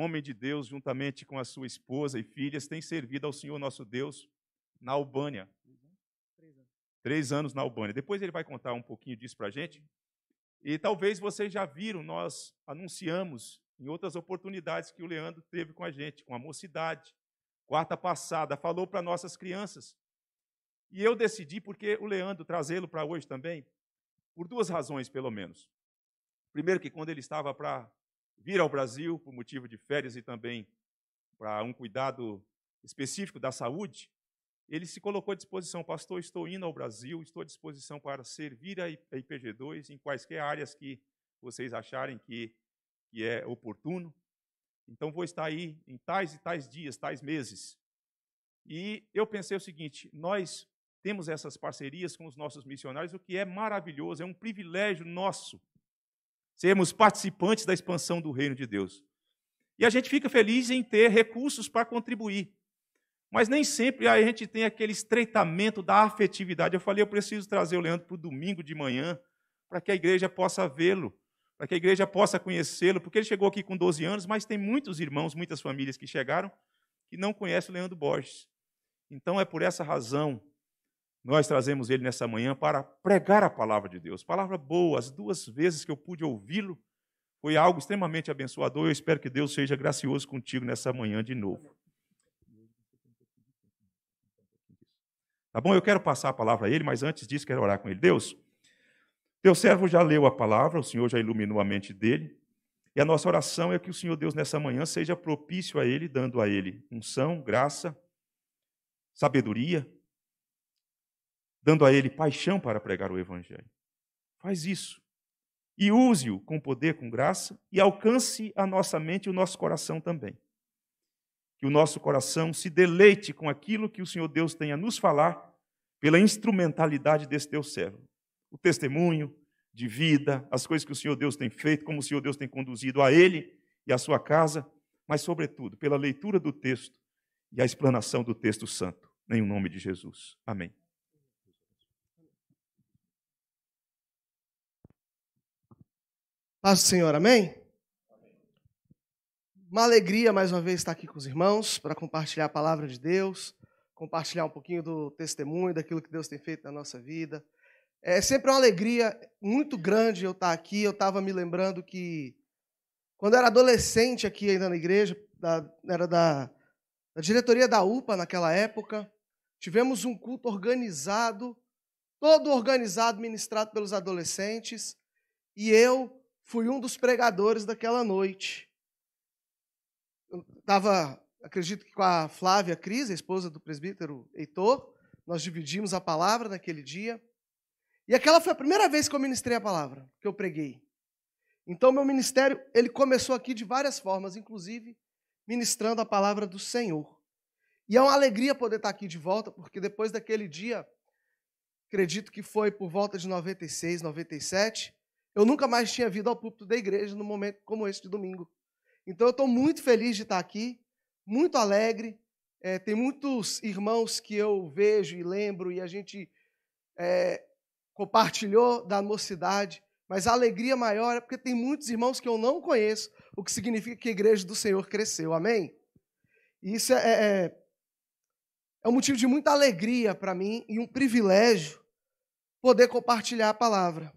homem de Deus, juntamente com a sua esposa e filhas, tem servido ao Senhor nosso Deus na Albânia. Uhum. Três anos, Três anos na Albânia. Depois ele vai contar um pouquinho disso para a gente. E talvez vocês já viram, nós anunciamos em outras oportunidades que o Leandro teve com a gente, com a mocidade. Quarta passada, falou para nossas crianças. E eu decidi, porque o Leandro trazê-lo para hoje também, por duas razões, pelo menos. Primeiro, que quando ele estava para vir ao Brasil por motivo de férias e também para um cuidado específico da saúde, ele se colocou à disposição, pastor, estou indo ao Brasil, estou à disposição para servir a IPG2 em quaisquer áreas que vocês acharem que, que é oportuno. Então vou estar aí em tais e tais dias, tais meses. E eu pensei o seguinte: nós temos essas parcerias com os nossos missionários, o que é maravilhoso, é um privilégio nosso sermos participantes da expansão do reino de Deus. E a gente fica feliz em ter recursos para contribuir. Mas nem sempre a gente tem aquele estreitamento da afetividade. Eu falei, eu preciso trazer o Leandro para o domingo de manhã, para que a igreja possa vê-lo, para que a igreja possa conhecê-lo, porque ele chegou aqui com 12 anos, mas tem muitos irmãos, muitas famílias que chegaram que não conhecem o Leandro Borges. Então é por essa razão nós trazemos ele nessa manhã para pregar a palavra de Deus. Palavra boa, as duas vezes que eu pude ouvi-lo, foi algo extremamente abençoador. Eu espero que Deus seja gracioso contigo nessa manhã de novo. Tá bom? Eu quero passar a palavra a ele, mas antes disso quero orar com ele. Deus, teu servo já leu a palavra, o Senhor já iluminou a mente dele. E a nossa oração é que o Senhor Deus nessa manhã seja propício a ele, dando a ele unção, graça, sabedoria dando a ele paixão para pregar o Evangelho. Faz isso. E use-o com poder, com graça, e alcance a nossa mente e o nosso coração também. Que o nosso coração se deleite com aquilo que o Senhor Deus tem a nos falar pela instrumentalidade desse teu servo. O testemunho de vida, as coisas que o Senhor Deus tem feito, como o Senhor Deus tem conduzido a ele e a sua casa, mas, sobretudo, pela leitura do texto e a explanação do texto santo. Em nome de Jesus. Amém. Paz do Senhor, amém? Uma alegria mais uma vez estar aqui com os irmãos para compartilhar a palavra de Deus, compartilhar um pouquinho do testemunho, daquilo que Deus tem feito na nossa vida. É sempre uma alegria muito grande eu estar aqui. Eu estava me lembrando que quando eu era adolescente aqui ainda na igreja, da, era da, da diretoria da UPA naquela época, tivemos um culto organizado, todo organizado, ministrado pelos adolescentes, e eu fui um dos pregadores daquela noite. Estava, acredito que com a Flávia Cris, a esposa do presbítero Heitor, nós dividimos a palavra naquele dia. E aquela foi a primeira vez que eu ministrei a palavra, que eu preguei. Então, meu ministério, ele começou aqui de várias formas, inclusive ministrando a palavra do Senhor. E é uma alegria poder estar aqui de volta, porque depois daquele dia, acredito que foi por volta de 96, 97, eu nunca mais tinha vindo ao púlpito da igreja num momento como esse de domingo. Então eu estou muito feliz de estar aqui, muito alegre. É, tem muitos irmãos que eu vejo e lembro e a gente é, compartilhou da mocidade, mas a alegria maior é porque tem muitos irmãos que eu não conheço, o que significa que a igreja do Senhor cresceu. Amém? E isso é, é, é, é um motivo de muita alegria para mim e um privilégio poder compartilhar a palavra.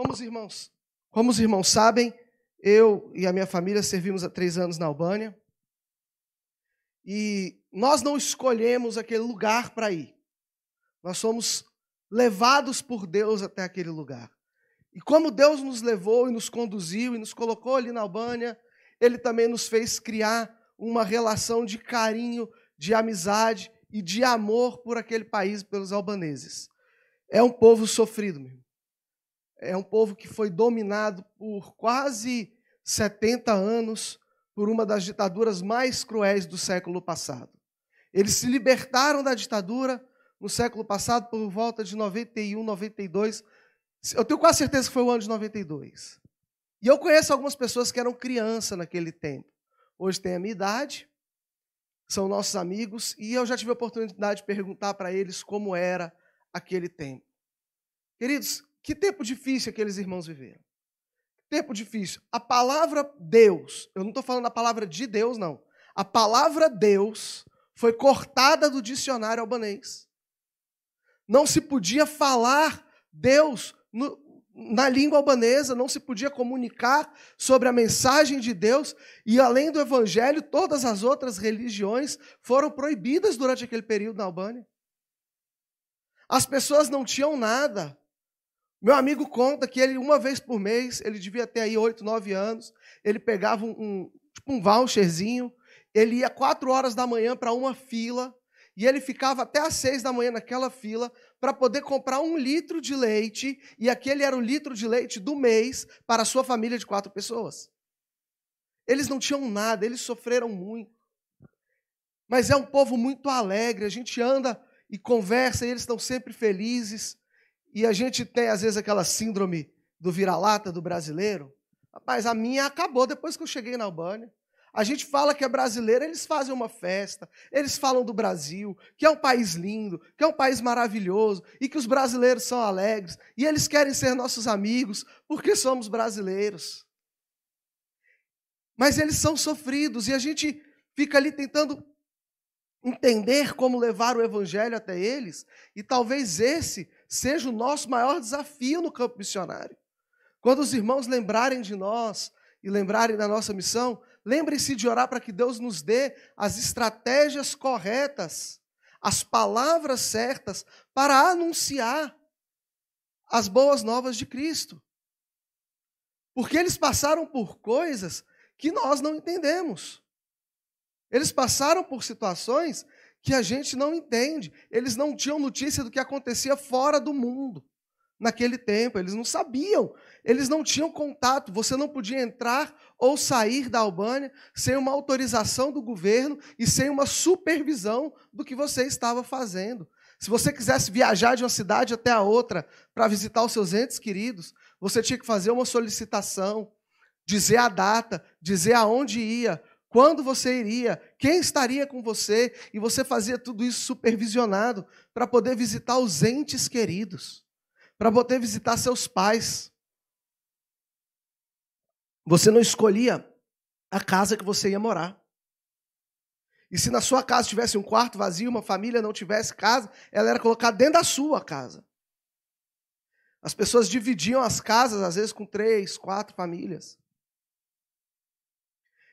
Como os irmãos, como os irmãos sabem, eu e a minha família servimos há três anos na Albânia. E nós não escolhemos aquele lugar para ir. Nós somos levados por Deus até aquele lugar. E como Deus nos levou e nos conduziu e nos colocou ali na Albânia, Ele também nos fez criar uma relação de carinho, de amizade e de amor por aquele país, pelos albaneses. É um povo sofrido, meu. É um povo que foi dominado por quase 70 anos por uma das ditaduras mais cruéis do século passado. Eles se libertaram da ditadura no século passado por volta de 91, 92. Eu tenho quase certeza que foi o ano de 92. E eu conheço algumas pessoas que eram criança naquele tempo. Hoje tem a minha idade, são nossos amigos, e eu já tive a oportunidade de perguntar para eles como era aquele tempo. Queridos, que tempo difícil aqueles irmãos viveram. Tempo difícil. A palavra Deus, eu não estou falando a palavra de Deus, não. A palavra Deus foi cortada do dicionário albanês. Não se podia falar Deus no, na língua albanesa, não se podia comunicar sobre a mensagem de Deus, e além do evangelho, todas as outras religiões foram proibidas durante aquele período na Albânia. As pessoas não tinham nada, meu amigo conta que ele, uma vez por mês, ele devia ter aí oito, nove anos, ele pegava um, um, tipo um voucherzinho, ele ia quatro horas da manhã para uma fila, e ele ficava até às seis da manhã naquela fila para poder comprar um litro de leite, e aquele era o litro de leite do mês para a sua família de quatro pessoas. Eles não tinham nada, eles sofreram muito. Mas é um povo muito alegre, a gente anda e conversa, e eles estão sempre felizes. E a gente tem, às vezes, aquela síndrome do vira-lata do brasileiro. Rapaz, a minha acabou depois que eu cheguei na Albânia. A gente fala que é brasileiro, eles fazem uma festa, eles falam do Brasil, que é um país lindo, que é um país maravilhoso, e que os brasileiros são alegres, e eles querem ser nossos amigos, porque somos brasileiros. Mas eles são sofridos, e a gente fica ali tentando entender como levar o evangelho até eles, e talvez esse seja o nosso maior desafio no campo missionário. Quando os irmãos lembrarem de nós e lembrarem da nossa missão, lembrem-se de orar para que Deus nos dê as estratégias corretas, as palavras certas para anunciar as boas novas de Cristo. Porque eles passaram por coisas que nós não entendemos. Eles passaram por situações que a gente não entende. Eles não tinham notícia do que acontecia fora do mundo naquele tempo, eles não sabiam, eles não tinham contato, você não podia entrar ou sair da Albânia sem uma autorização do governo e sem uma supervisão do que você estava fazendo. Se você quisesse viajar de uma cidade até a outra para visitar os seus entes queridos, você tinha que fazer uma solicitação, dizer a data, dizer aonde ia, quando você iria, quem estaria com você, e você fazia tudo isso supervisionado para poder visitar os entes queridos, para poder visitar seus pais. Você não escolhia a casa que você ia morar. E se na sua casa tivesse um quarto vazio, uma família não tivesse casa, ela era colocada dentro da sua casa. As pessoas dividiam as casas, às vezes, com três, quatro famílias.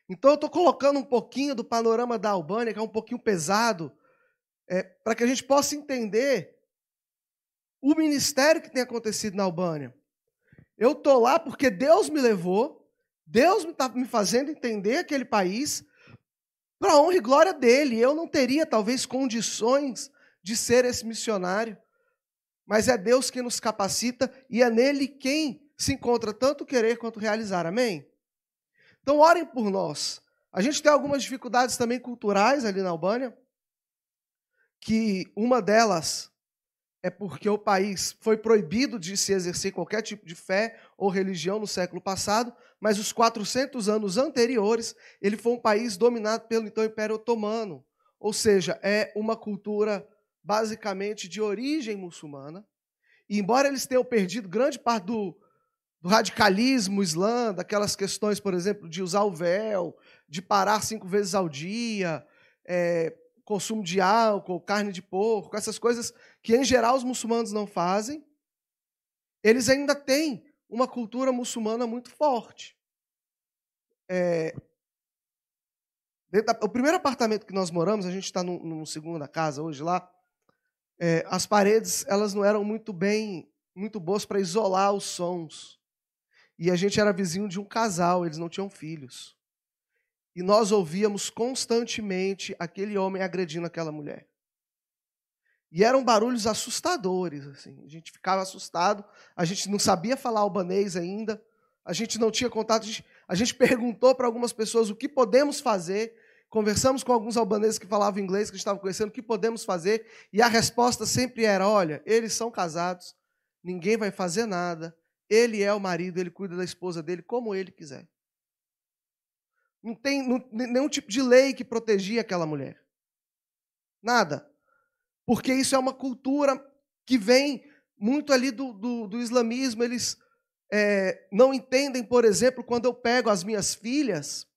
Então eu estou colocando um pouquinho do panorama da Albânia, que é um pouquinho pesado, é, para que a gente possa entender o ministério que tem acontecido na Albânia. Eu estou lá porque Deus me levou, Deus está me, tá me fazendo entender aquele país para a honra e glória dele. Eu não teria, talvez, condições de ser esse missionário, mas é Deus quem nos capacita e é nele quem se encontra tanto querer quanto realizar. Amém? Então, orem por nós. A gente tem algumas dificuldades também culturais ali na Albânia, que uma delas é porque o país foi proibido de se exercer qualquer tipo de fé ou religião no século passado, mas os 400 anos anteriores, ele foi um país dominado pelo então Império Otomano. Ou seja, é uma cultura basicamente de origem muçulmana. E embora eles tenham perdido grande parte do, do radicalismo islã, daquelas questões, por exemplo, de usar o véu, de parar cinco vezes ao dia, é, consumo de álcool, carne de porco, essas coisas que, em geral, os muçulmanos não fazem, eles ainda têm uma cultura muçulmana muito forte. É, da, o primeiro apartamento que nós moramos, a gente está num, num segunda casa hoje lá, é, as paredes elas não eram muito bem, muito boas para isolar os sons. E a gente era vizinho de um casal, eles não tinham filhos. E nós ouvíamos constantemente aquele homem agredindo aquela mulher. E eram barulhos assustadores, assim. A gente ficava assustado, a gente não sabia falar albanês ainda, a gente não tinha contato, a gente, a gente perguntou para algumas pessoas o que podemos fazer. Conversamos com alguns albaneses que falavam inglês, que estavam conhecendo, o que podemos fazer? E a resposta sempre era: olha, eles são casados, ninguém vai fazer nada, ele é o marido, ele cuida da esposa dele como ele quiser. Não tem não, nenhum tipo de lei que protegia aquela mulher. Nada. Porque isso é uma cultura que vem muito ali do, do, do islamismo. Eles é, não entendem, por exemplo, quando eu pego as minhas filhas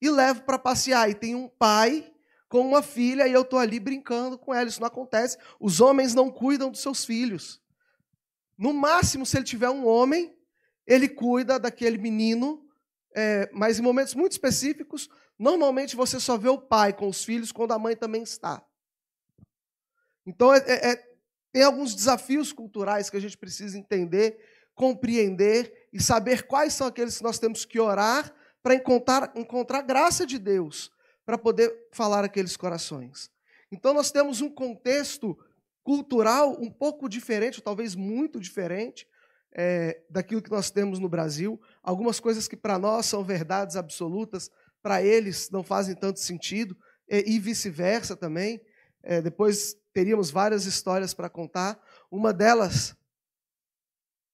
e levo para passear e tem um pai com uma filha e eu estou ali brincando com ela. Isso não acontece. Os homens não cuidam dos seus filhos. No máximo, se ele tiver um homem, ele cuida daquele menino, é, mas em momentos muito específicos, normalmente você só vê o pai com os filhos quando a mãe também está. Então, é, é, é tem alguns desafios culturais que a gente precisa entender, compreender e saber quais são aqueles que nós temos que orar para encontrar, encontrar graça de Deus, para poder falar aqueles corações. Então, nós temos um contexto cultural um pouco diferente, talvez muito diferente, é, daquilo que nós temos no Brasil. Algumas coisas que para nós são verdades absolutas, para eles não fazem tanto sentido, e, e vice-versa também. É, depois teríamos várias histórias para contar. Uma delas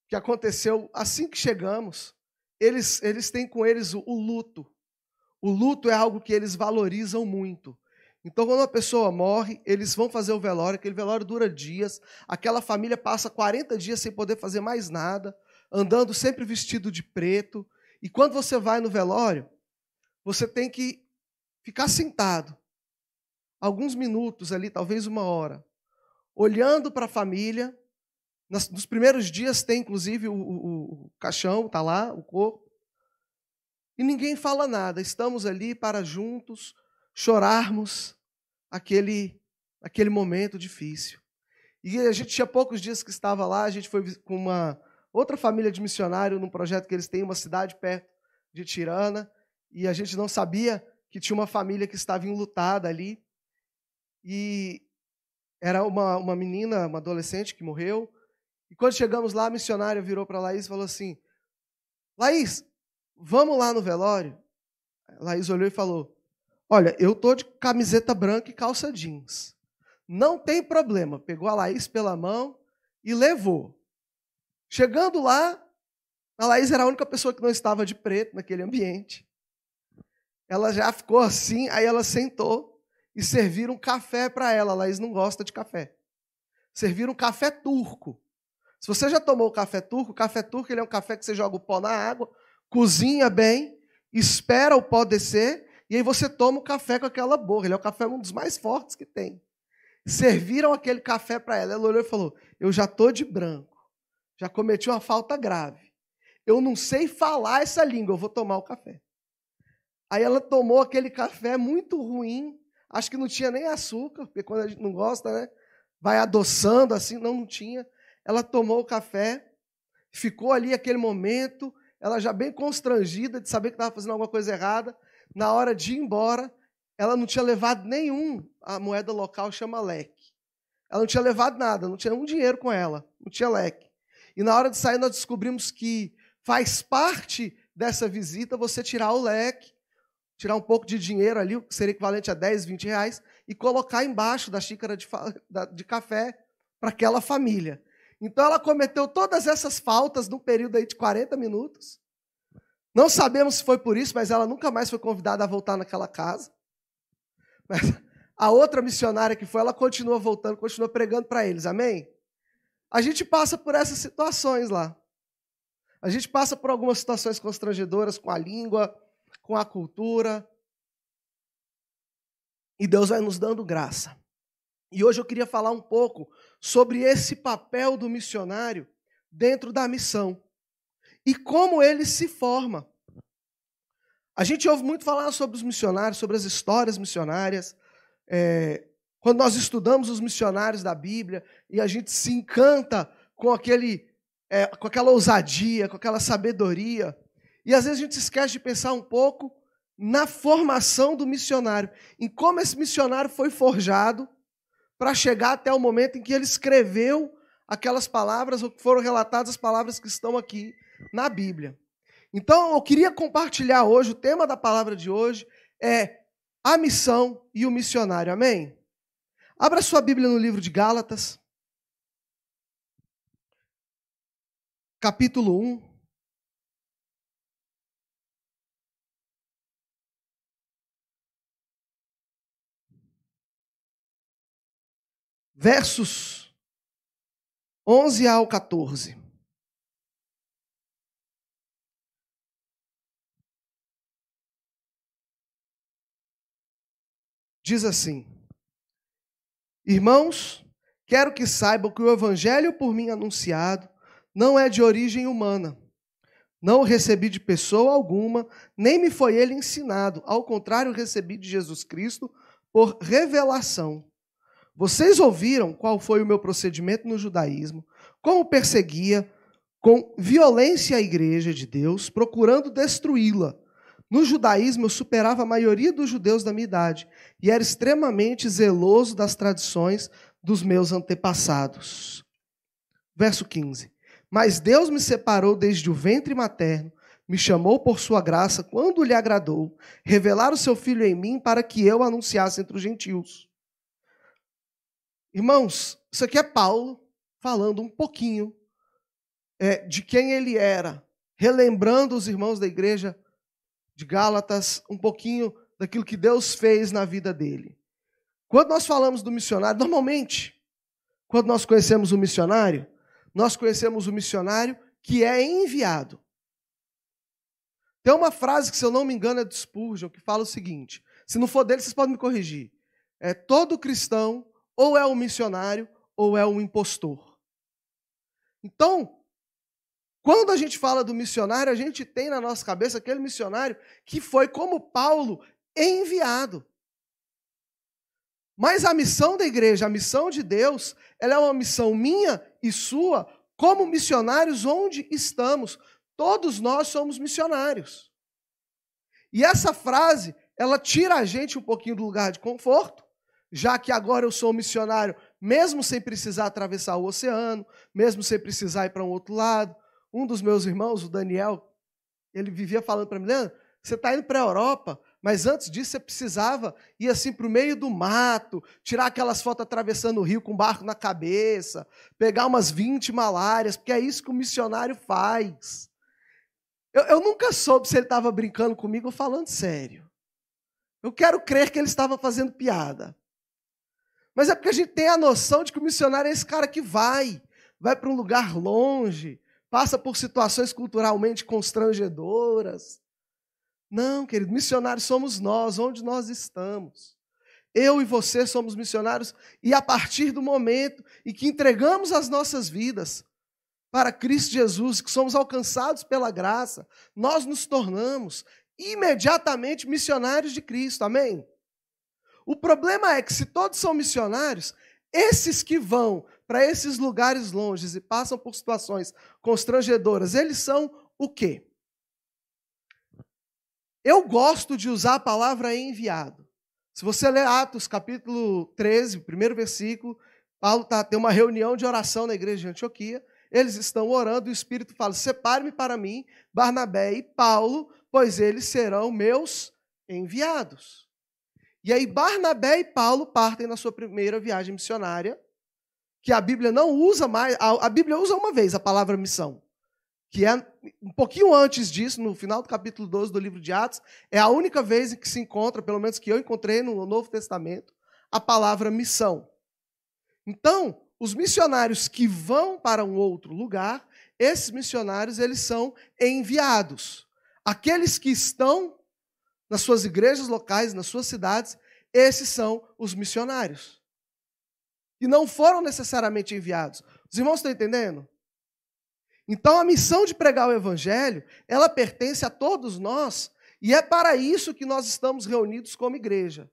que aconteceu assim que chegamos, eles, eles têm com eles o, o luto. O luto é algo que eles valorizam muito. Então, quando uma pessoa morre, eles vão fazer o velório, aquele velório dura dias, aquela família passa 40 dias sem poder fazer mais nada, andando sempre vestido de preto. E quando você vai no velório, você tem que ficar sentado, alguns minutos ali, talvez uma hora, olhando para a família. Nos primeiros dias tem, inclusive, o, o, o caixão, está lá, o corpo. E ninguém fala nada, estamos ali para juntos chorarmos aquele, aquele momento difícil. E a gente tinha poucos dias que estava lá, a gente foi com uma outra família de missionário num projeto que eles têm, uma cidade perto de Tirana, e a gente não sabia que tinha uma família que estava enlutada ali. E era uma, uma menina, uma adolescente que morreu. E quando chegamos lá, a missionária virou para Laís e falou assim: Laís, vamos lá no velório? Laís olhou e falou: Olha, eu tô de camiseta branca e calça jeans. Não tem problema. Pegou a Laís pela mão e levou. Chegando lá, a Laís era a única pessoa que não estava de preto naquele ambiente. Ela já ficou assim, aí ela sentou e serviram café para ela. A Laís não gosta de café. Serviram café turco. Se você já tomou o café turco, o café turco ele é um café que você joga o pó na água, cozinha bem, espera o pó descer e aí você toma o café com aquela borra. Ele é o café um dos mais fortes que tem. Serviram aquele café para ela. Ela olhou e falou: Eu já tô de branco. Já cometi uma falta grave. Eu não sei falar essa língua. Eu vou tomar o café. Aí ela tomou aquele café muito ruim. Acho que não tinha nem açúcar, porque quando a gente não gosta, né? Vai adoçando assim. Não, não tinha. Ela tomou o café, ficou ali aquele momento. Ela já bem constrangida de saber que estava fazendo alguma coisa errada na hora de ir embora, ela não tinha levado nenhum, a moeda local chama leque. Ela não tinha levado nada, não tinha um dinheiro com ela, não tinha leque. E na hora de sair, nós descobrimos que faz parte dessa visita você tirar o leque, tirar um pouco de dinheiro ali, que seria equivalente a 10, 20 reais, e colocar embaixo da xícara de, de café para aquela família. Então ela cometeu todas essas faltas num período aí de 40 minutos. Não sabemos se foi por isso, mas ela nunca mais foi convidada a voltar naquela casa. Mas a outra missionária que foi, ela continua voltando, continua pregando para eles, amém? A gente passa por essas situações lá. A gente passa por algumas situações constrangedoras com a língua, com a cultura. E Deus vai nos dando graça. E hoje eu queria falar um pouco sobre esse papel do missionário dentro da missão e como ele se forma. A gente ouve muito falar sobre os missionários, sobre as histórias missionárias. É, quando nós estudamos os missionários da Bíblia e a gente se encanta com, aquele, é, com aquela ousadia, com aquela sabedoria. E às vezes a gente esquece de pensar um pouco na formação do missionário, em como esse missionário foi forjado para chegar até o momento em que ele escreveu aquelas palavras, ou que foram relatadas as palavras que estão aqui na Bíblia. Então, eu queria compartilhar hoje, o tema da palavra de hoje é a missão e o missionário. Amém? Abra sua Bíblia no livro de Gálatas, capítulo 1. Versos 11 ao 14. diz assim: Irmãos, quero que saibam que o evangelho por mim anunciado não é de origem humana. Não o recebi de pessoa alguma, nem me foi ele ensinado. Ao contrário, recebi de Jesus Cristo por revelação. Vocês ouviram qual foi o meu procedimento no judaísmo, como perseguia com violência a igreja de Deus, procurando destruí-la. No judaísmo, eu superava a maioria dos judeus da minha idade e era extremamente zeloso das tradições dos meus antepassados. Verso 15. Mas Deus me separou desde o ventre materno, me chamou por sua graça quando lhe agradou, revelar o seu filho em mim para que eu anunciasse entre os gentios. Irmãos, isso aqui é Paulo falando um pouquinho é, de quem ele era, relembrando os irmãos da igreja de Gálatas, um pouquinho daquilo que Deus fez na vida dele. Quando nós falamos do missionário, normalmente, quando nós conhecemos o um missionário, nós conhecemos o um missionário que é enviado. Tem uma frase que, se eu não me engano, é do Spurgeon, que fala o seguinte: se não for dele, vocês podem me corrigir. É todo cristão ou é um missionário ou é um impostor. Então, quando a gente fala do missionário, a gente tem na nossa cabeça aquele missionário que foi, como Paulo, enviado. Mas a missão da igreja, a missão de Deus, ela é uma missão minha e sua, como missionários onde estamos. Todos nós somos missionários. E essa frase, ela tira a gente um pouquinho do lugar de conforto, já que agora eu sou missionário, mesmo sem precisar atravessar o oceano, mesmo sem precisar ir para um outro lado, um dos meus irmãos, o Daniel, ele vivia falando para mim, Leandro, você está indo para a Europa, mas antes disso você precisava ir assim para o meio do mato, tirar aquelas fotos atravessando o rio com um barco na cabeça, pegar umas 20 malárias, porque é isso que o missionário faz. Eu, eu nunca soube se ele estava brincando comigo ou falando sério. Eu quero crer que ele estava fazendo piada. Mas é porque a gente tem a noção de que o missionário é esse cara que vai, vai para um lugar longe, passa por situações culturalmente constrangedoras. Não, querido, missionários somos nós, onde nós estamos. Eu e você somos missionários, e a partir do momento em que entregamos as nossas vidas para Cristo Jesus, que somos alcançados pela graça, nós nos tornamos imediatamente missionários de Cristo, amém? O problema é que, se todos são missionários, esses que vão para esses lugares longes e passam por situações constrangedoras, eles são o quê? Eu gosto de usar a palavra enviado. Se você ler Atos capítulo 13, primeiro versículo, Paulo tá, tem uma reunião de oração na igreja de Antioquia, eles estão orando, e o Espírito fala: separe-me para mim, Barnabé e Paulo, pois eles serão meus enviados. E aí Barnabé e Paulo partem na sua primeira viagem missionária que a Bíblia não usa mais, a, a Bíblia usa uma vez a palavra missão, que é um pouquinho antes disso, no final do capítulo 12 do livro de Atos, é a única vez em que se encontra, pelo menos que eu encontrei no Novo Testamento, a palavra missão. Então, os missionários que vão para um outro lugar, esses missionários, eles são enviados. Aqueles que estão nas suas igrejas locais, nas suas cidades, esses são os missionários e não foram necessariamente enviados. Os irmãos estão entendendo? Então a missão de pregar o evangelho, ela pertence a todos nós, e é para isso que nós estamos reunidos como igreja.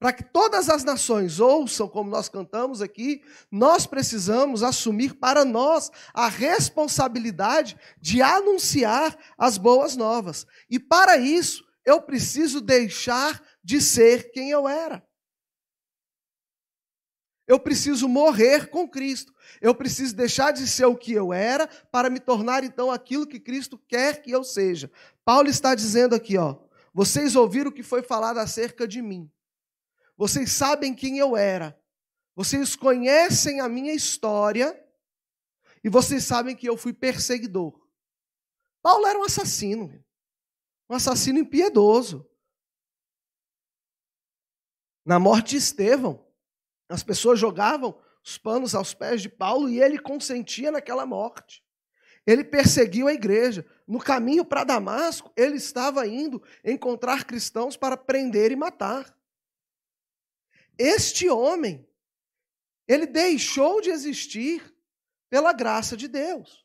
Para que todas as nações ouçam, como nós cantamos aqui, nós precisamos assumir para nós a responsabilidade de anunciar as boas novas. E para isso, eu preciso deixar de ser quem eu era. Eu preciso morrer com Cristo. Eu preciso deixar de ser o que eu era para me tornar então aquilo que Cristo quer que eu seja. Paulo está dizendo aqui, ó, vocês ouviram o que foi falado acerca de mim. Vocês sabem quem eu era. Vocês conhecem a minha história e vocês sabem que eu fui perseguidor. Paulo era um assassino, um assassino impiedoso. Na morte de Estevão, as pessoas jogavam os panos aos pés de Paulo e ele consentia naquela morte. Ele perseguiu a igreja. No caminho para Damasco, ele estava indo encontrar cristãos para prender e matar. Este homem, ele deixou de existir pela graça de Deus.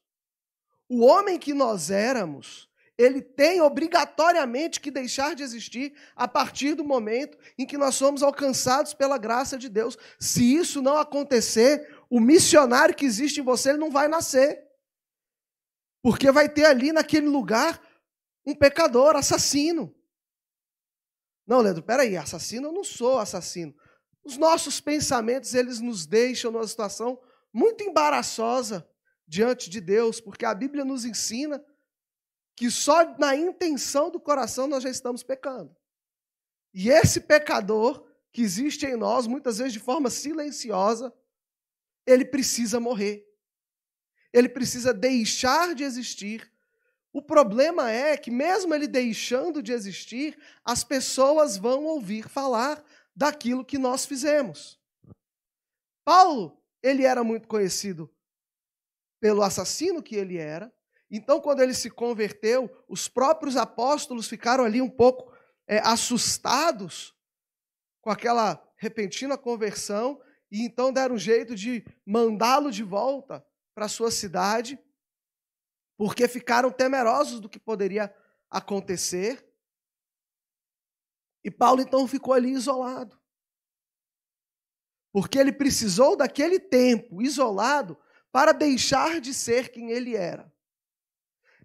O homem que nós éramos, ele tem obrigatoriamente que deixar de existir a partir do momento em que nós somos alcançados pela graça de Deus. Se isso não acontecer, o missionário que existe em você ele não vai nascer. Porque vai ter ali naquele lugar um pecador, assassino. Não, Leandro, peraí, assassino eu não sou assassino. Os nossos pensamentos, eles nos deixam numa situação muito embaraçosa diante de Deus, porque a Bíblia nos ensina que só na intenção do coração nós já estamos pecando. E esse pecador que existe em nós, muitas vezes de forma silenciosa, ele precisa morrer. Ele precisa deixar de existir. O problema é que, mesmo ele deixando de existir, as pessoas vão ouvir falar daquilo que nós fizemos. Paulo, ele era muito conhecido pelo assassino que ele era, então, quando ele se converteu, os próprios apóstolos ficaram ali um pouco é, assustados com aquela repentina conversão e então deram um jeito de mandá-lo de volta para sua cidade, porque ficaram temerosos do que poderia acontecer. E Paulo então ficou ali isolado. Porque ele precisou daquele tempo isolado para deixar de ser quem ele era.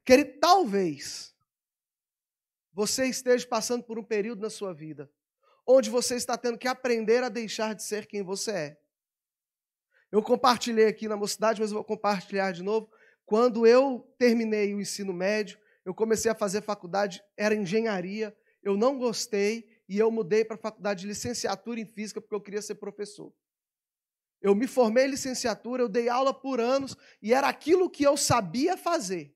Querido, talvez você esteja passando por um período na sua vida onde você está tendo que aprender a deixar de ser quem você é. Eu compartilhei aqui na mocidade, mas vou compartilhar de novo. Quando eu terminei o ensino médio, eu comecei a fazer faculdade, era engenharia, eu não gostei e eu mudei para a faculdade de licenciatura em física porque eu queria ser professor. Eu me formei em licenciatura, eu dei aula por anos e era aquilo que eu sabia fazer.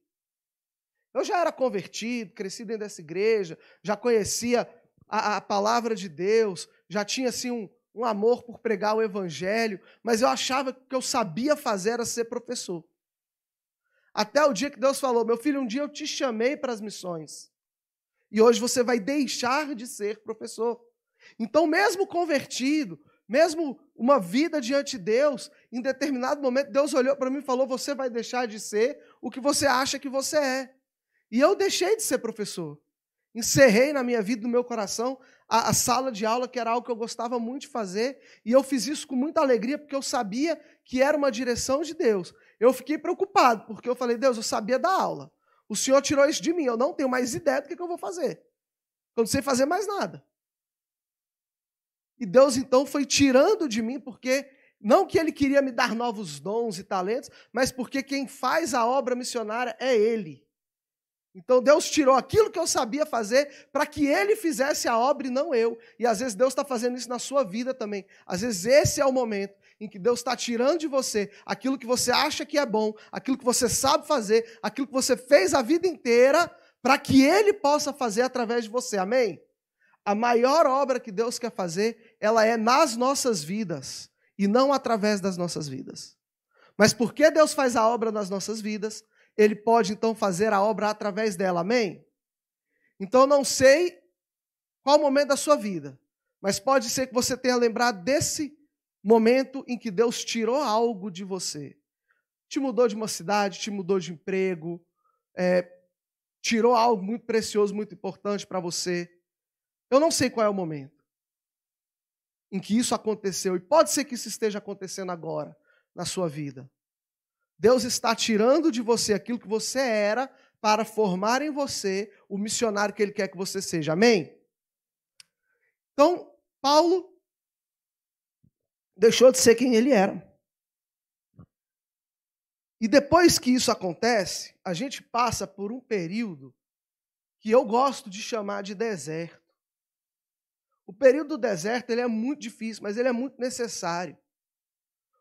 Eu já era convertido, cresci dentro dessa igreja, já conhecia a, a palavra de Deus, já tinha assim um, um amor por pregar o evangelho, mas eu achava que o que eu sabia fazer era ser professor. Até o dia que Deus falou: Meu filho, um dia eu te chamei para as missões. E hoje você vai deixar de ser professor. Então, mesmo convertido, mesmo uma vida diante de Deus, em determinado momento Deus olhou para mim e falou: Você vai deixar de ser o que você acha que você é. E eu deixei de ser professor. Encerrei na minha vida, no meu coração, a, a, sala de aula, que era algo que eu gostava muito de fazer, e eu fiz isso com muita alegria, porque eu sabia que era uma direção de Deus. Eu fiquei preocupado, porque eu falei, Deus, eu sabia da aula. O Senhor tirou isso de mim, eu não tenho mais ideia do que, que eu vou fazer. Eu não sei fazer mais nada. E Deus então foi tirando de mim, porque não que ele queria me dar novos dons e talentos, mas porque quem faz a obra missionária é ele. Então Deus tirou aquilo que eu sabia fazer para que ele fizesse a obra e não eu. E às vezes Deus está fazendo isso na sua vida também. Às vezes esse é o momento em que Deus está tirando de você aquilo que você acha que é bom, aquilo que você sabe fazer, aquilo que você fez a vida inteira, para que ele possa fazer através de você. Amém? A maior obra que Deus quer fazer, ela é nas nossas vidas e não através das nossas vidas. Mas por que Deus faz a obra nas nossas vidas? ele pode então fazer a obra através dela. Amém? Então não sei qual momento da sua vida, mas pode ser que você tenha lembrado desse momento em que Deus tirou algo de você. Te mudou de uma cidade, te mudou de emprego, é, tirou algo muito precioso, muito importante para você. Eu não sei qual é o momento em que isso aconteceu, e pode ser que isso esteja acontecendo agora na sua vida. Deus está tirando de você aquilo que você era para formar em você o missionário que ele quer que você seja. Amém? Então, Paulo deixou de ser quem ele era. E depois que isso acontece, a gente passa por um período que eu gosto de chamar de deserto. O período do deserto ele é muito difícil, mas ele é muito necessário.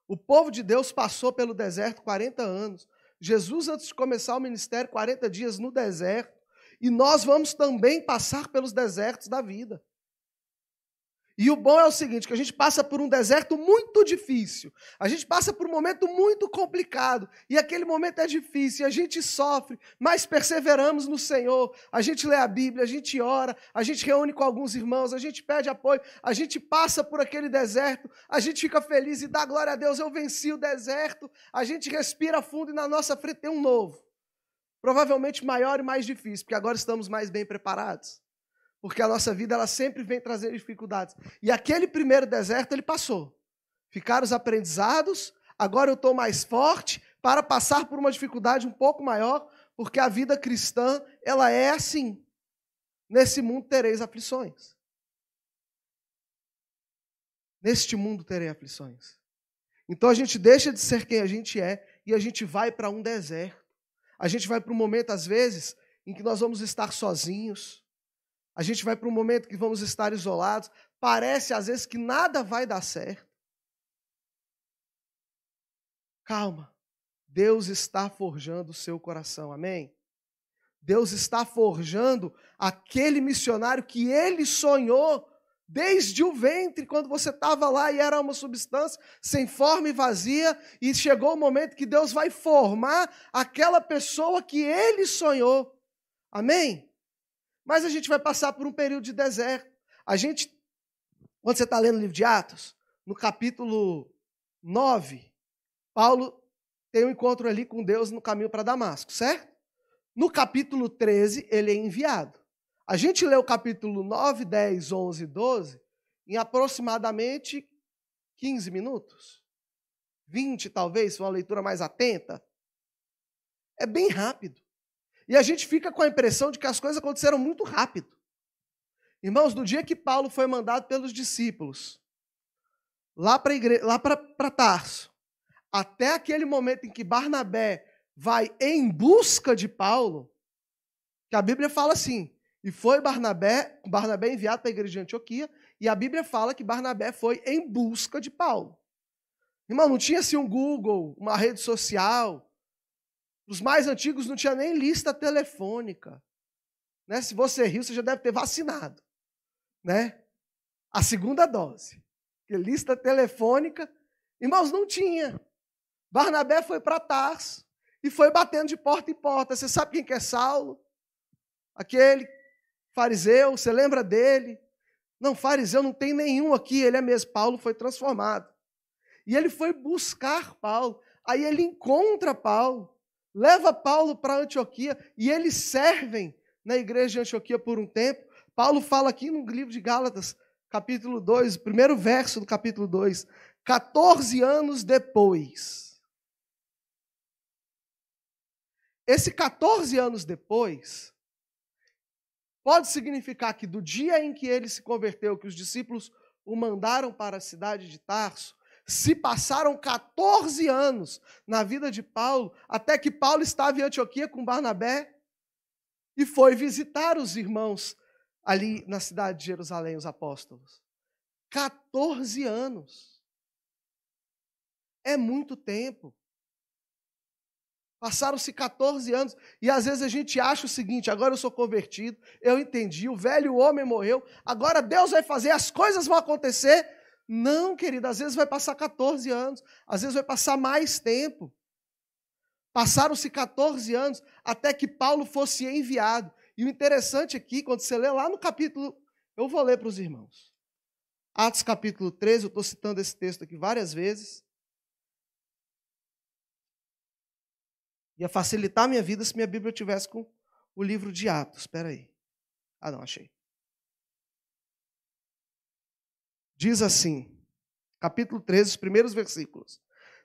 O povo de Deus passou pelo deserto 40 anos. Jesus, antes de começar o ministério, 40 dias no deserto. E nós vamos também passar pelos desertos da vida. E o bom é o seguinte, que a gente passa por um deserto muito difícil. A gente passa por um momento muito complicado, e aquele momento é difícil, a gente sofre, mas perseveramos no Senhor. A gente lê a Bíblia, a gente ora, a gente reúne com alguns irmãos, a gente pede apoio, a gente passa por aquele deserto, a gente fica feliz e dá glória a Deus, eu venci o deserto. A gente respira fundo e na nossa frente tem um novo. Provavelmente maior e mais difícil, porque agora estamos mais bem preparados. Porque a nossa vida ela sempre vem trazer dificuldades. E aquele primeiro deserto ele passou. Ficaram os aprendizados, agora eu estou mais forte para passar por uma dificuldade um pouco maior, porque a vida cristã ela é assim. Nesse mundo tereis aflições. Neste mundo terei aflições. Então a gente deixa de ser quem a gente é e a gente vai para um deserto. A gente vai para um momento, às vezes, em que nós vamos estar sozinhos, a gente vai para um momento que vamos estar isolados, parece às vezes que nada vai dar certo. Calma. Deus está forjando o seu coração. Amém? Deus está forjando aquele missionário que ele sonhou desde o ventre, quando você estava lá e era uma substância sem forma e vazia, e chegou o momento que Deus vai formar aquela pessoa que ele sonhou. Amém? Mas a gente vai passar por um período de deserto. A gente, quando você está lendo o livro de Atos, no capítulo 9, Paulo tem um encontro ali com Deus no caminho para Damasco, certo? No capítulo 13, ele é enviado. A gente lê o capítulo 9, 10, 11 12 em aproximadamente 15 minutos. 20, talvez, se uma leitura mais atenta. É bem rápido. E a gente fica com a impressão de que as coisas aconteceram muito rápido. Irmãos, no dia que Paulo foi mandado pelos discípulos lá para igre... para Tarso, até aquele momento em que Barnabé vai em busca de Paulo, que a Bíblia fala assim: e foi Barnabé, Barnabé enviado para a igreja de Antioquia, e a Bíblia fala que Barnabé foi em busca de Paulo. Irmão, não tinha assim um Google, uma rede social, os mais antigos não tinha nem lista telefônica. Né? Se você riu, você já deve ter vacinado. Né? A segunda dose. Que lista telefônica. Irmãos, não tinha. Barnabé foi para Tarso e foi batendo de porta em porta. Você sabe quem que é Saulo? Aquele fariseu, você lembra dele? Não, fariseu não tem nenhum aqui, ele é mesmo. Paulo foi transformado. E ele foi buscar Paulo. Aí ele encontra Paulo leva Paulo para Antioquia e eles servem na igreja de Antioquia por um tempo. Paulo fala aqui no livro de Gálatas, capítulo 2, primeiro verso do capítulo 2, 14 anos depois. Esse 14 anos depois pode significar que do dia em que ele se converteu, que os discípulos o mandaram para a cidade de Tarso, se passaram 14 anos na vida de Paulo, até que Paulo estava em Antioquia com Barnabé e foi visitar os irmãos ali na cidade de Jerusalém, os apóstolos. 14 anos. É muito tempo. Passaram-se 14 anos. E às vezes a gente acha o seguinte: agora eu sou convertido, eu entendi, o velho homem morreu, agora Deus vai fazer, as coisas vão acontecer. Não, querida, às vezes vai passar 14 anos, às vezes vai passar mais tempo. Passaram-se 14 anos até que Paulo fosse enviado. E o interessante aqui, quando você lê lá no capítulo, eu vou ler para os irmãos. Atos capítulo 13, eu estou citando esse texto aqui várias vezes. Ia facilitar a minha vida se minha Bíblia tivesse com o livro de Atos. Espera aí. Ah, não, achei. diz assim, capítulo 13, os primeiros versículos.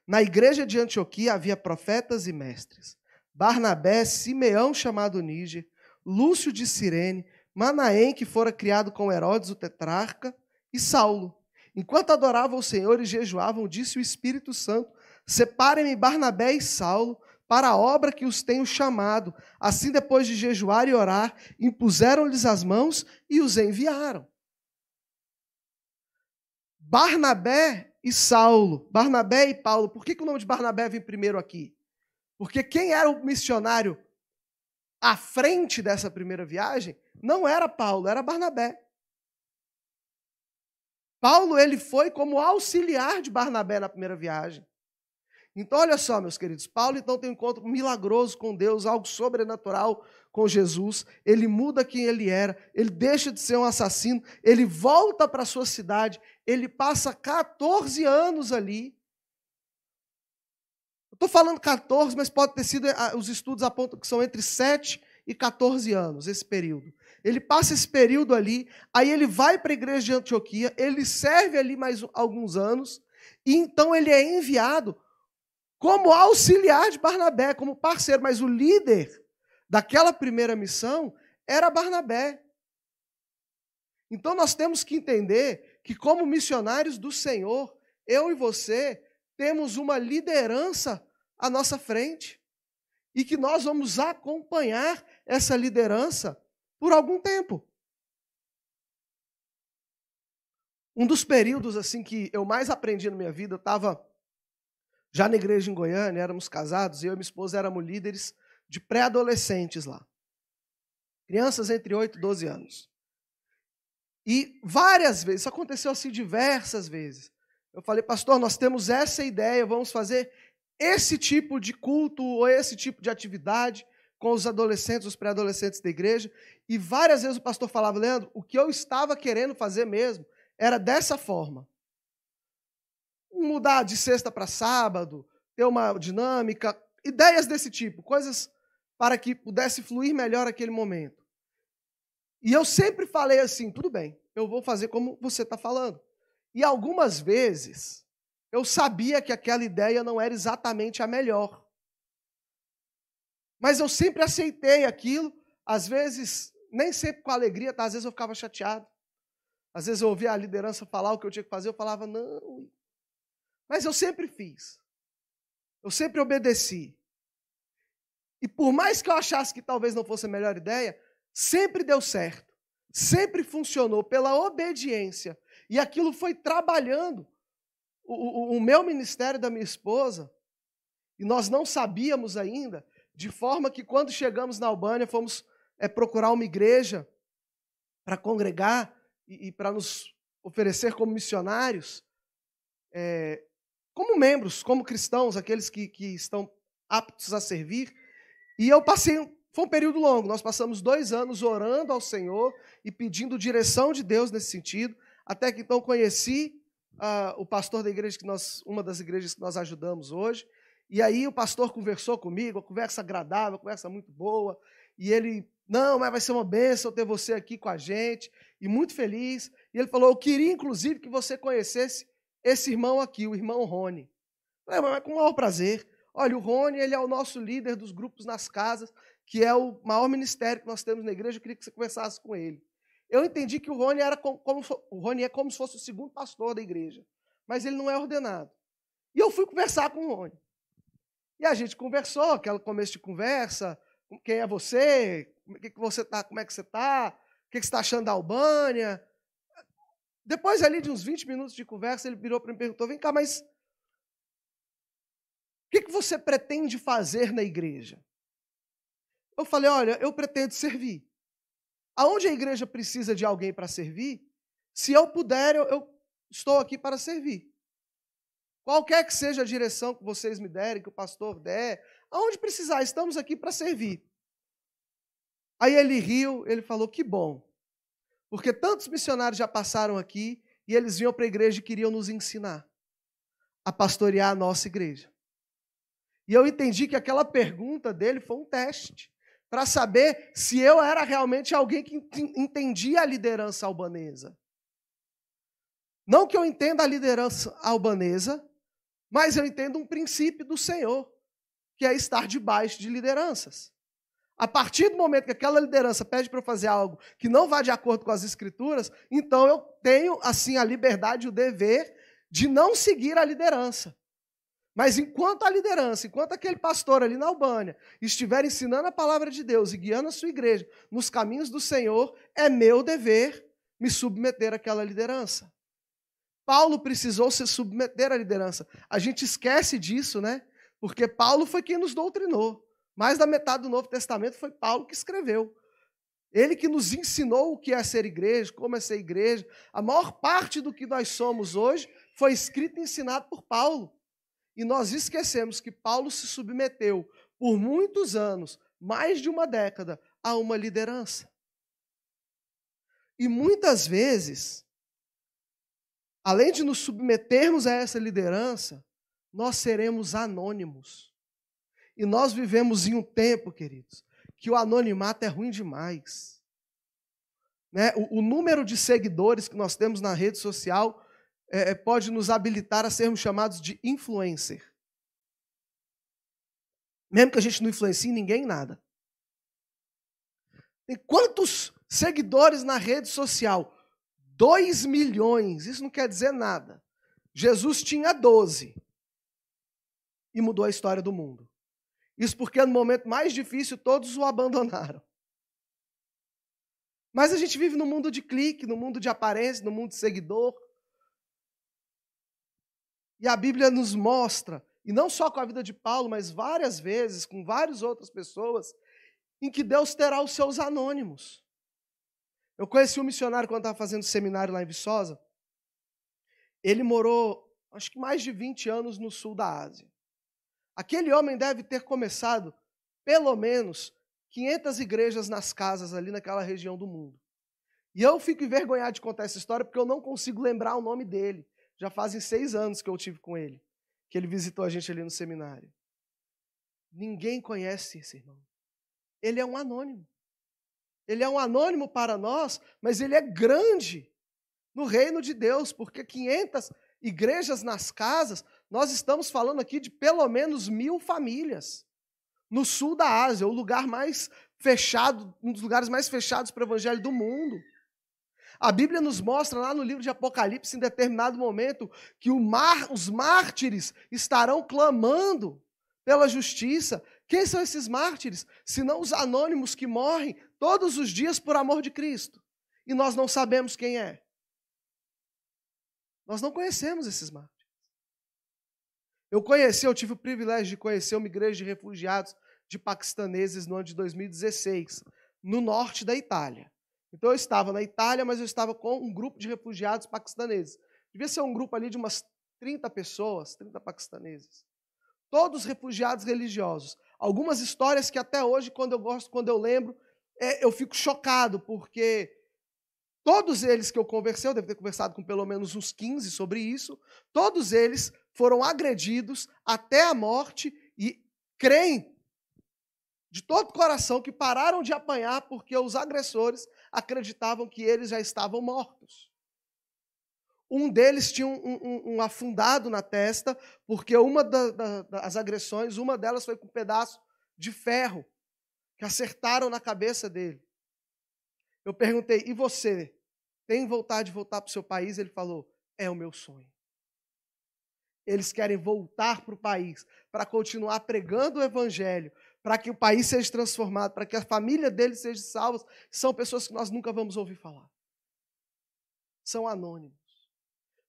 Na igreja de Antioquia havia profetas e mestres: Barnabé, Simeão, chamado Níger, Lúcio de Cirene, Manaém, que fora criado com Herodes o tetrarca, e Saulo. Enquanto adoravam o Senhor e jejuavam, disse o Espírito Santo: Separem-me Barnabé e Saulo para a obra que os tenho chamado. Assim, depois de jejuar e orar, impuseram-lhes as mãos e os enviaram. Barnabé e Saulo, Barnabé e Paulo. Por que, que o nome de Barnabé vem primeiro aqui? Porque quem era o missionário à frente dessa primeira viagem não era Paulo, era Barnabé. Paulo ele foi como auxiliar de Barnabé na primeira viagem. Então olha só, meus queridos, Paulo então tem um encontro milagroso com Deus, algo sobrenatural com Jesus, ele muda quem ele era, ele deixa de ser um assassino, ele volta para sua cidade, ele passa 14 anos ali. estou falando 14, mas pode ter sido, ah, os estudos apontam que são entre 7 e 14 anos, esse período. Ele passa esse período ali, aí ele vai para a igreja de Antioquia, ele serve ali mais alguns anos, e então ele é enviado como auxiliar de Barnabé, como parceiro, mas o líder daquela primeira missão era Barnabé. Então nós temos que entender que, como missionários do Senhor, eu e você temos uma liderança à nossa frente e que nós vamos acompanhar essa liderança por algum tempo. Um dos períodos assim que eu mais aprendi na minha vida, eu estava já na igreja em Goiânia, éramos casados, eu e minha esposa éramos líderes de pré-adolescentes lá. Crianças entre 8 e 12 anos. E várias vezes, isso aconteceu assim diversas vezes. Eu falei, pastor, nós temos essa ideia, vamos fazer esse tipo de culto ou esse tipo de atividade com os adolescentes, os pré-adolescentes da igreja. E várias vezes o pastor falava, Leandro, o que eu estava querendo fazer mesmo era dessa forma. Mudar de sexta para sábado, ter uma dinâmica, ideias desse tipo, coisas para que pudesse fluir melhor aquele momento. E eu sempre falei assim: tudo bem, eu vou fazer como você está falando. E algumas vezes eu sabia que aquela ideia não era exatamente a melhor. Mas eu sempre aceitei aquilo, às vezes, nem sempre com alegria, tá? às vezes eu ficava chateado. Às vezes eu ouvia a liderança falar o que eu tinha que fazer, eu falava, não. Mas eu sempre fiz. Eu sempre obedeci. E por mais que eu achasse que talvez não fosse a melhor ideia, sempre deu certo, sempre funcionou pela obediência. E aquilo foi trabalhando o, o, o meu ministério da minha esposa. E nós não sabíamos ainda, de forma que quando chegamos na Albânia, fomos é, procurar uma igreja para congregar e, e para nos oferecer como missionários, é, como membros, como cristãos, aqueles que, que estão aptos a servir. E eu passei, foi um período longo, nós passamos dois anos orando ao Senhor e pedindo direção de Deus nesse sentido, até que então conheci uh, o pastor da igreja que nós, uma das igrejas que nós ajudamos hoje, e aí o pastor conversou comigo, uma conversa agradável, uma conversa muito boa, e ele, não, mas vai ser uma bênção ter você aqui com a gente, e muito feliz. E ele falou, eu queria inclusive que você conhecesse esse irmão aqui, o irmão Rony. Eu falei, ah, mas é com o maior prazer. Olha, o Rony, ele é o nosso líder dos grupos nas casas, que é o maior ministério que nós temos na igreja, eu queria que você conversasse com ele. Eu entendi que o Rony, era como, como o Rony é como se fosse o segundo pastor da igreja, mas ele não é ordenado. E eu fui conversar com o Rony. E a gente conversou, aquele começo de conversa, quem é você, é que que você tá, como é que você está, o que, que você está achando da Albânia. Depois ali de uns 20 minutos de conversa, ele virou para mim e perguntou, vem cá, mas você pretende fazer na igreja? Eu falei: Olha, eu pretendo servir. Aonde a igreja precisa de alguém para servir, se eu puder, eu, eu estou aqui para servir. Qualquer que seja a direção que vocês me derem, que o pastor der, aonde precisar, estamos aqui para servir. Aí ele riu, ele falou: Que bom, porque tantos missionários já passaram aqui e eles vinham para a igreja e queriam nos ensinar a pastorear a nossa igreja. E eu entendi que aquela pergunta dele foi um teste para saber se eu era realmente alguém que entendia a liderança albanesa. Não que eu entenda a liderança albanesa, mas eu entendo um princípio do Senhor, que é estar debaixo de lideranças. A partir do momento que aquela liderança pede para eu fazer algo que não vá de acordo com as escrituras, então eu tenho assim a liberdade e o dever de não seguir a liderança. Mas enquanto a liderança, enquanto aquele pastor ali na Albânia estiver ensinando a palavra de Deus e guiando a sua igreja nos caminhos do Senhor, é meu dever me submeter àquela liderança. Paulo precisou se submeter à liderança. A gente esquece disso, né? Porque Paulo foi quem nos doutrinou. Mais da metade do Novo Testamento foi Paulo que escreveu. Ele que nos ensinou o que é ser igreja, como é ser igreja. A maior parte do que nós somos hoje foi escrito e ensinado por Paulo. E nós esquecemos que Paulo se submeteu por muitos anos, mais de uma década, a uma liderança. E muitas vezes, além de nos submetermos a essa liderança, nós seremos anônimos. E nós vivemos em um tempo, queridos, que o anonimato é ruim demais. Né? O, o número de seguidores que nós temos na rede social é, é, pode nos habilitar a sermos chamados de influencer. Mesmo que a gente não influencie ninguém, nada. Tem quantos seguidores na rede social? 2 milhões. Isso não quer dizer nada. Jesus tinha 12 e mudou a história do mundo. Isso porque no momento mais difícil todos o abandonaram. Mas a gente vive no mundo de clique, no mundo de aparência, no mundo de seguidor, e a Bíblia nos mostra, e não só com a vida de Paulo, mas várias vezes, com várias outras pessoas, em que Deus terá os seus anônimos. Eu conheci um missionário quando estava fazendo seminário lá em Viçosa. Ele morou, acho que mais de 20 anos no sul da Ásia. Aquele homem deve ter começado, pelo menos, 500 igrejas nas casas ali naquela região do mundo. E eu fico envergonhado de contar essa história porque eu não consigo lembrar o nome dele. Já fazem seis anos que eu tive com ele, que ele visitou a gente ali no seminário. Ninguém conhece esse irmão. Ele é um anônimo. Ele é um anônimo para nós, mas ele é grande no reino de Deus, porque 500 igrejas nas casas, nós estamos falando aqui de pelo menos mil famílias. No sul da Ásia, o lugar mais fechado, um dos lugares mais fechados para o evangelho do mundo. A Bíblia nos mostra lá no livro de Apocalipse, em determinado momento, que mar, os mártires estarão clamando pela justiça. Quem são esses mártires? Senão os anônimos que morrem todos os dias por amor de Cristo. E nós não sabemos quem é. Nós não conhecemos esses mártires. Eu conheci, eu tive o privilégio de conhecer uma igreja de refugiados de paquistaneses no ano de 2016, no norte da Itália. Então eu estava na Itália, mas eu estava com um grupo de refugiados paquistaneses. Devia ser um grupo ali de umas 30 pessoas, 30 paquistaneses. Todos refugiados religiosos. Algumas histórias que até hoje, quando eu gosto, quando eu lembro, é, eu fico chocado, porque todos eles que eu conversei, eu devo ter conversado com pelo menos uns 15 sobre isso, todos eles foram agredidos até a morte e creem de todo o coração que pararam de apanhar porque os agressores acreditavam que eles já estavam mortos. Um deles tinha um, um, um afundado na testa, porque uma da, da, das agressões, uma delas foi com um pedaço de ferro que acertaram na cabeça dele. Eu perguntei: e você? Tem vontade de voltar para o seu país? Ele falou: é o meu sonho. Eles querem voltar para o país para continuar pregando o evangelho, para que o país seja transformado, para que a família dele seja salva, são pessoas que nós nunca vamos ouvir falar. São anônimos.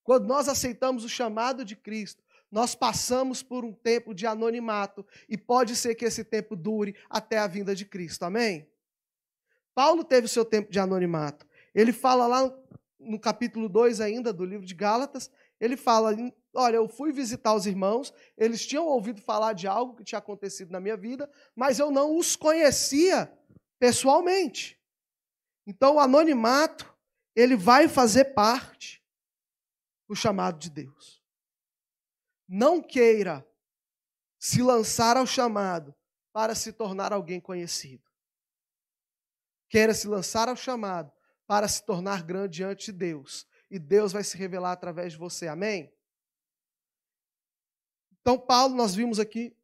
Quando nós aceitamos o chamado de Cristo, nós passamos por um tempo de anonimato e pode ser que esse tempo dure até a vinda de Cristo. Amém? Paulo teve o seu tempo de anonimato. Ele fala lá no capítulo 2 ainda do livro de Gálatas, ele fala Olha, eu fui visitar os irmãos, eles tinham ouvido falar de algo que tinha acontecido na minha vida, mas eu não os conhecia pessoalmente. Então o anonimato, ele vai fazer parte do chamado de Deus. Não queira se lançar ao chamado para se tornar alguém conhecido. Queira se lançar ao chamado para se tornar grande diante de Deus. E Deus vai se revelar através de você. Amém? Então, Paulo, nós vimos aqui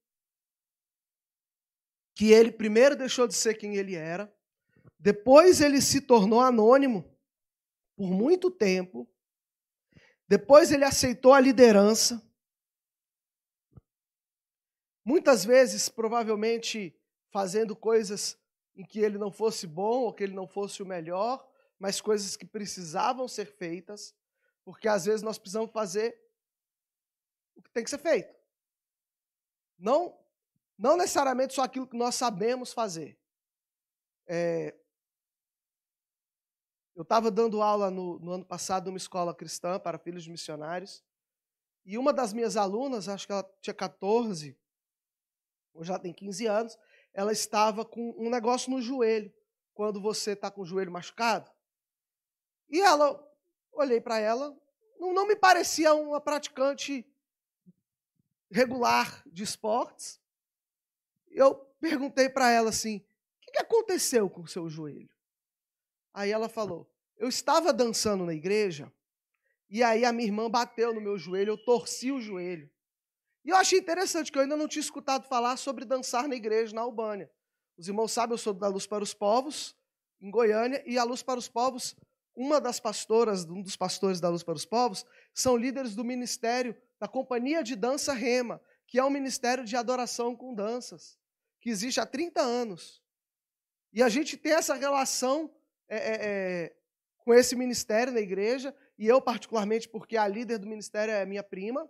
que ele primeiro deixou de ser quem ele era, depois ele se tornou anônimo por muito tempo, depois ele aceitou a liderança. Muitas vezes, provavelmente, fazendo coisas em que ele não fosse bom ou que ele não fosse o melhor, mas coisas que precisavam ser feitas, porque às vezes nós precisamos fazer o que tem que ser feito. Não, não necessariamente só aquilo que nós sabemos fazer. É, eu estava dando aula no, no, ano passado numa escola cristã para filhos de missionários. E uma das minhas alunas, acho que ela tinha 14, ou já tem 15 anos, ela estava com um negócio no joelho, quando você está com o joelho machucado. E ela, olhei para ela, não, não me parecia uma praticante regular de esportes. Eu perguntei para ela assim: o que, aconteceu com o seu joelho? Aí ela falou: eu estava dançando na igreja e aí a minha irmã bateu no meu joelho, eu torci o joelho. E eu achei interessante que eu ainda não tinha escutado falar sobre dançar na igreja na Albânia. Os irmãos sabem, eu sou da Luz para os Povos, em Goiânia, e a Luz para os Povos, uma das pastoras, um dos pastores da Luz para os Povos, são líderes do ministério da Companhia de Dança Rema, que é um ministério de adoração com danças, que existe há 30 anos. E a gente tem essa relação é, é, é, com esse ministério na igreja, e eu, particularmente, porque a líder do ministério é minha prima.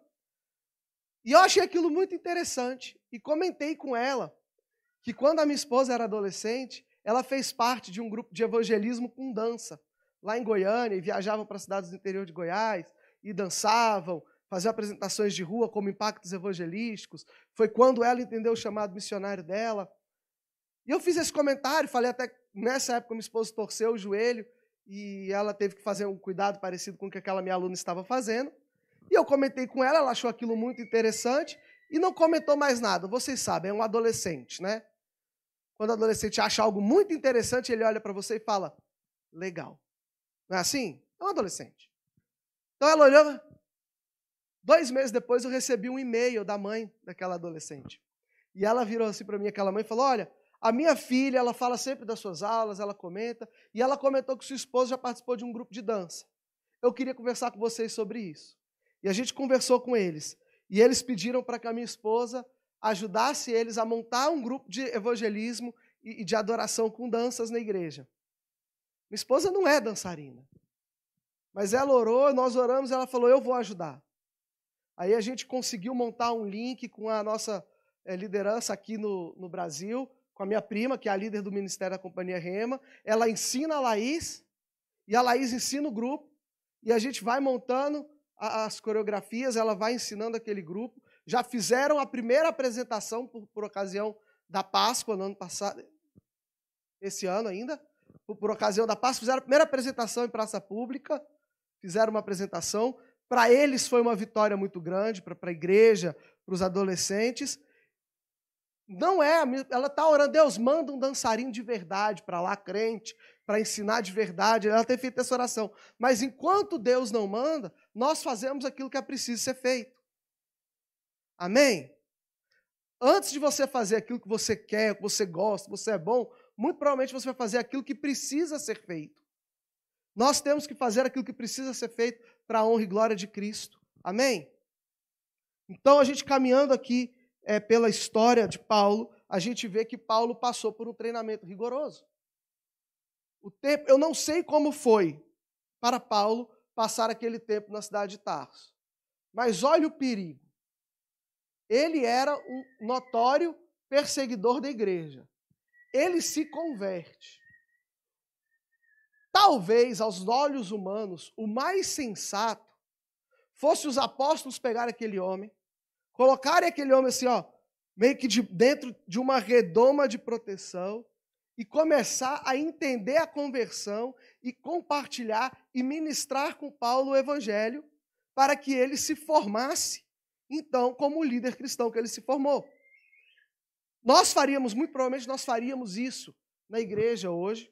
E eu achei aquilo muito interessante e comentei com ela que quando a minha esposa era adolescente, ela fez parte de um grupo de evangelismo com dança, lá em Goiânia, e viajavam para as cidades do interior de Goiás e dançavam fazer apresentações de rua como impactos evangelísticos. Foi quando ela entendeu o chamado missionário dela. E eu fiz esse comentário, falei até nessa época minha esposa torceu o joelho e ela teve que fazer um cuidado parecido com o que aquela minha aluna estava fazendo. E eu comentei com ela, ela achou aquilo muito interessante e não comentou mais nada. Vocês sabem, é um adolescente, né? Quando o adolescente acha algo muito interessante, ele olha para você e fala: "Legal". Não é assim? É um adolescente. Então ela olhou, Dois meses depois eu recebi um e-mail da mãe daquela adolescente. E ela virou assim para mim, aquela mãe, e falou: Olha, a minha filha, ela fala sempre das suas aulas, ela comenta, e ela comentou que sua esposa já participou de um grupo de dança. Eu queria conversar com vocês sobre isso. E a gente conversou com eles. E eles pediram para que a minha esposa ajudasse eles a montar um grupo de evangelismo e de adoração com danças na igreja. Minha esposa não é dançarina. Mas ela orou, nós oramos, ela falou: Eu vou ajudar. Aí a gente conseguiu montar um link com a nossa é, liderança aqui no, no Brasil, com a minha prima, que é a líder do Ministério da Companhia Rema. Ela ensina a Laís, e a Laís ensina o grupo, e a gente vai montando a, as coreografias, ela vai ensinando aquele grupo. Já fizeram a primeira apresentação por, por ocasião da Páscoa, no ano passado, esse ano ainda, por, por ocasião da Páscoa, fizeram a primeira apresentação em praça pública, fizeram uma apresentação. Para eles foi uma vitória muito grande, para a igreja, para os adolescentes. Não é, ela está orando, Deus, manda um dançarino de verdade para lá, crente, para ensinar de verdade. Ela tem feito essa oração. Mas enquanto Deus não manda, nós fazemos aquilo que é preciso ser feito. Amém? Antes de você fazer aquilo que você quer, que você gosta, que você é bom, muito provavelmente você vai fazer aquilo que precisa ser feito. Nós temos que fazer aquilo que precisa ser feito para a honra e glória de Cristo. Amém? Então, a gente caminhando aqui é, pela história de Paulo, a gente vê que Paulo passou por um treinamento rigoroso. O tempo, eu não sei como foi para Paulo passar aquele tempo na cidade de Tarso. Mas olha o perigo. Ele era um notório perseguidor da igreja. Ele se converte. Talvez, aos olhos humanos, o mais sensato fosse os apóstolos pegar aquele homem, colocarem aquele homem assim, ó, meio que de, dentro de uma redoma de proteção e começar a entender a conversão e compartilhar e ministrar com Paulo o evangelho para que ele se formasse, então, como líder cristão que ele se formou. Nós faríamos, muito provavelmente nós faríamos isso na igreja hoje,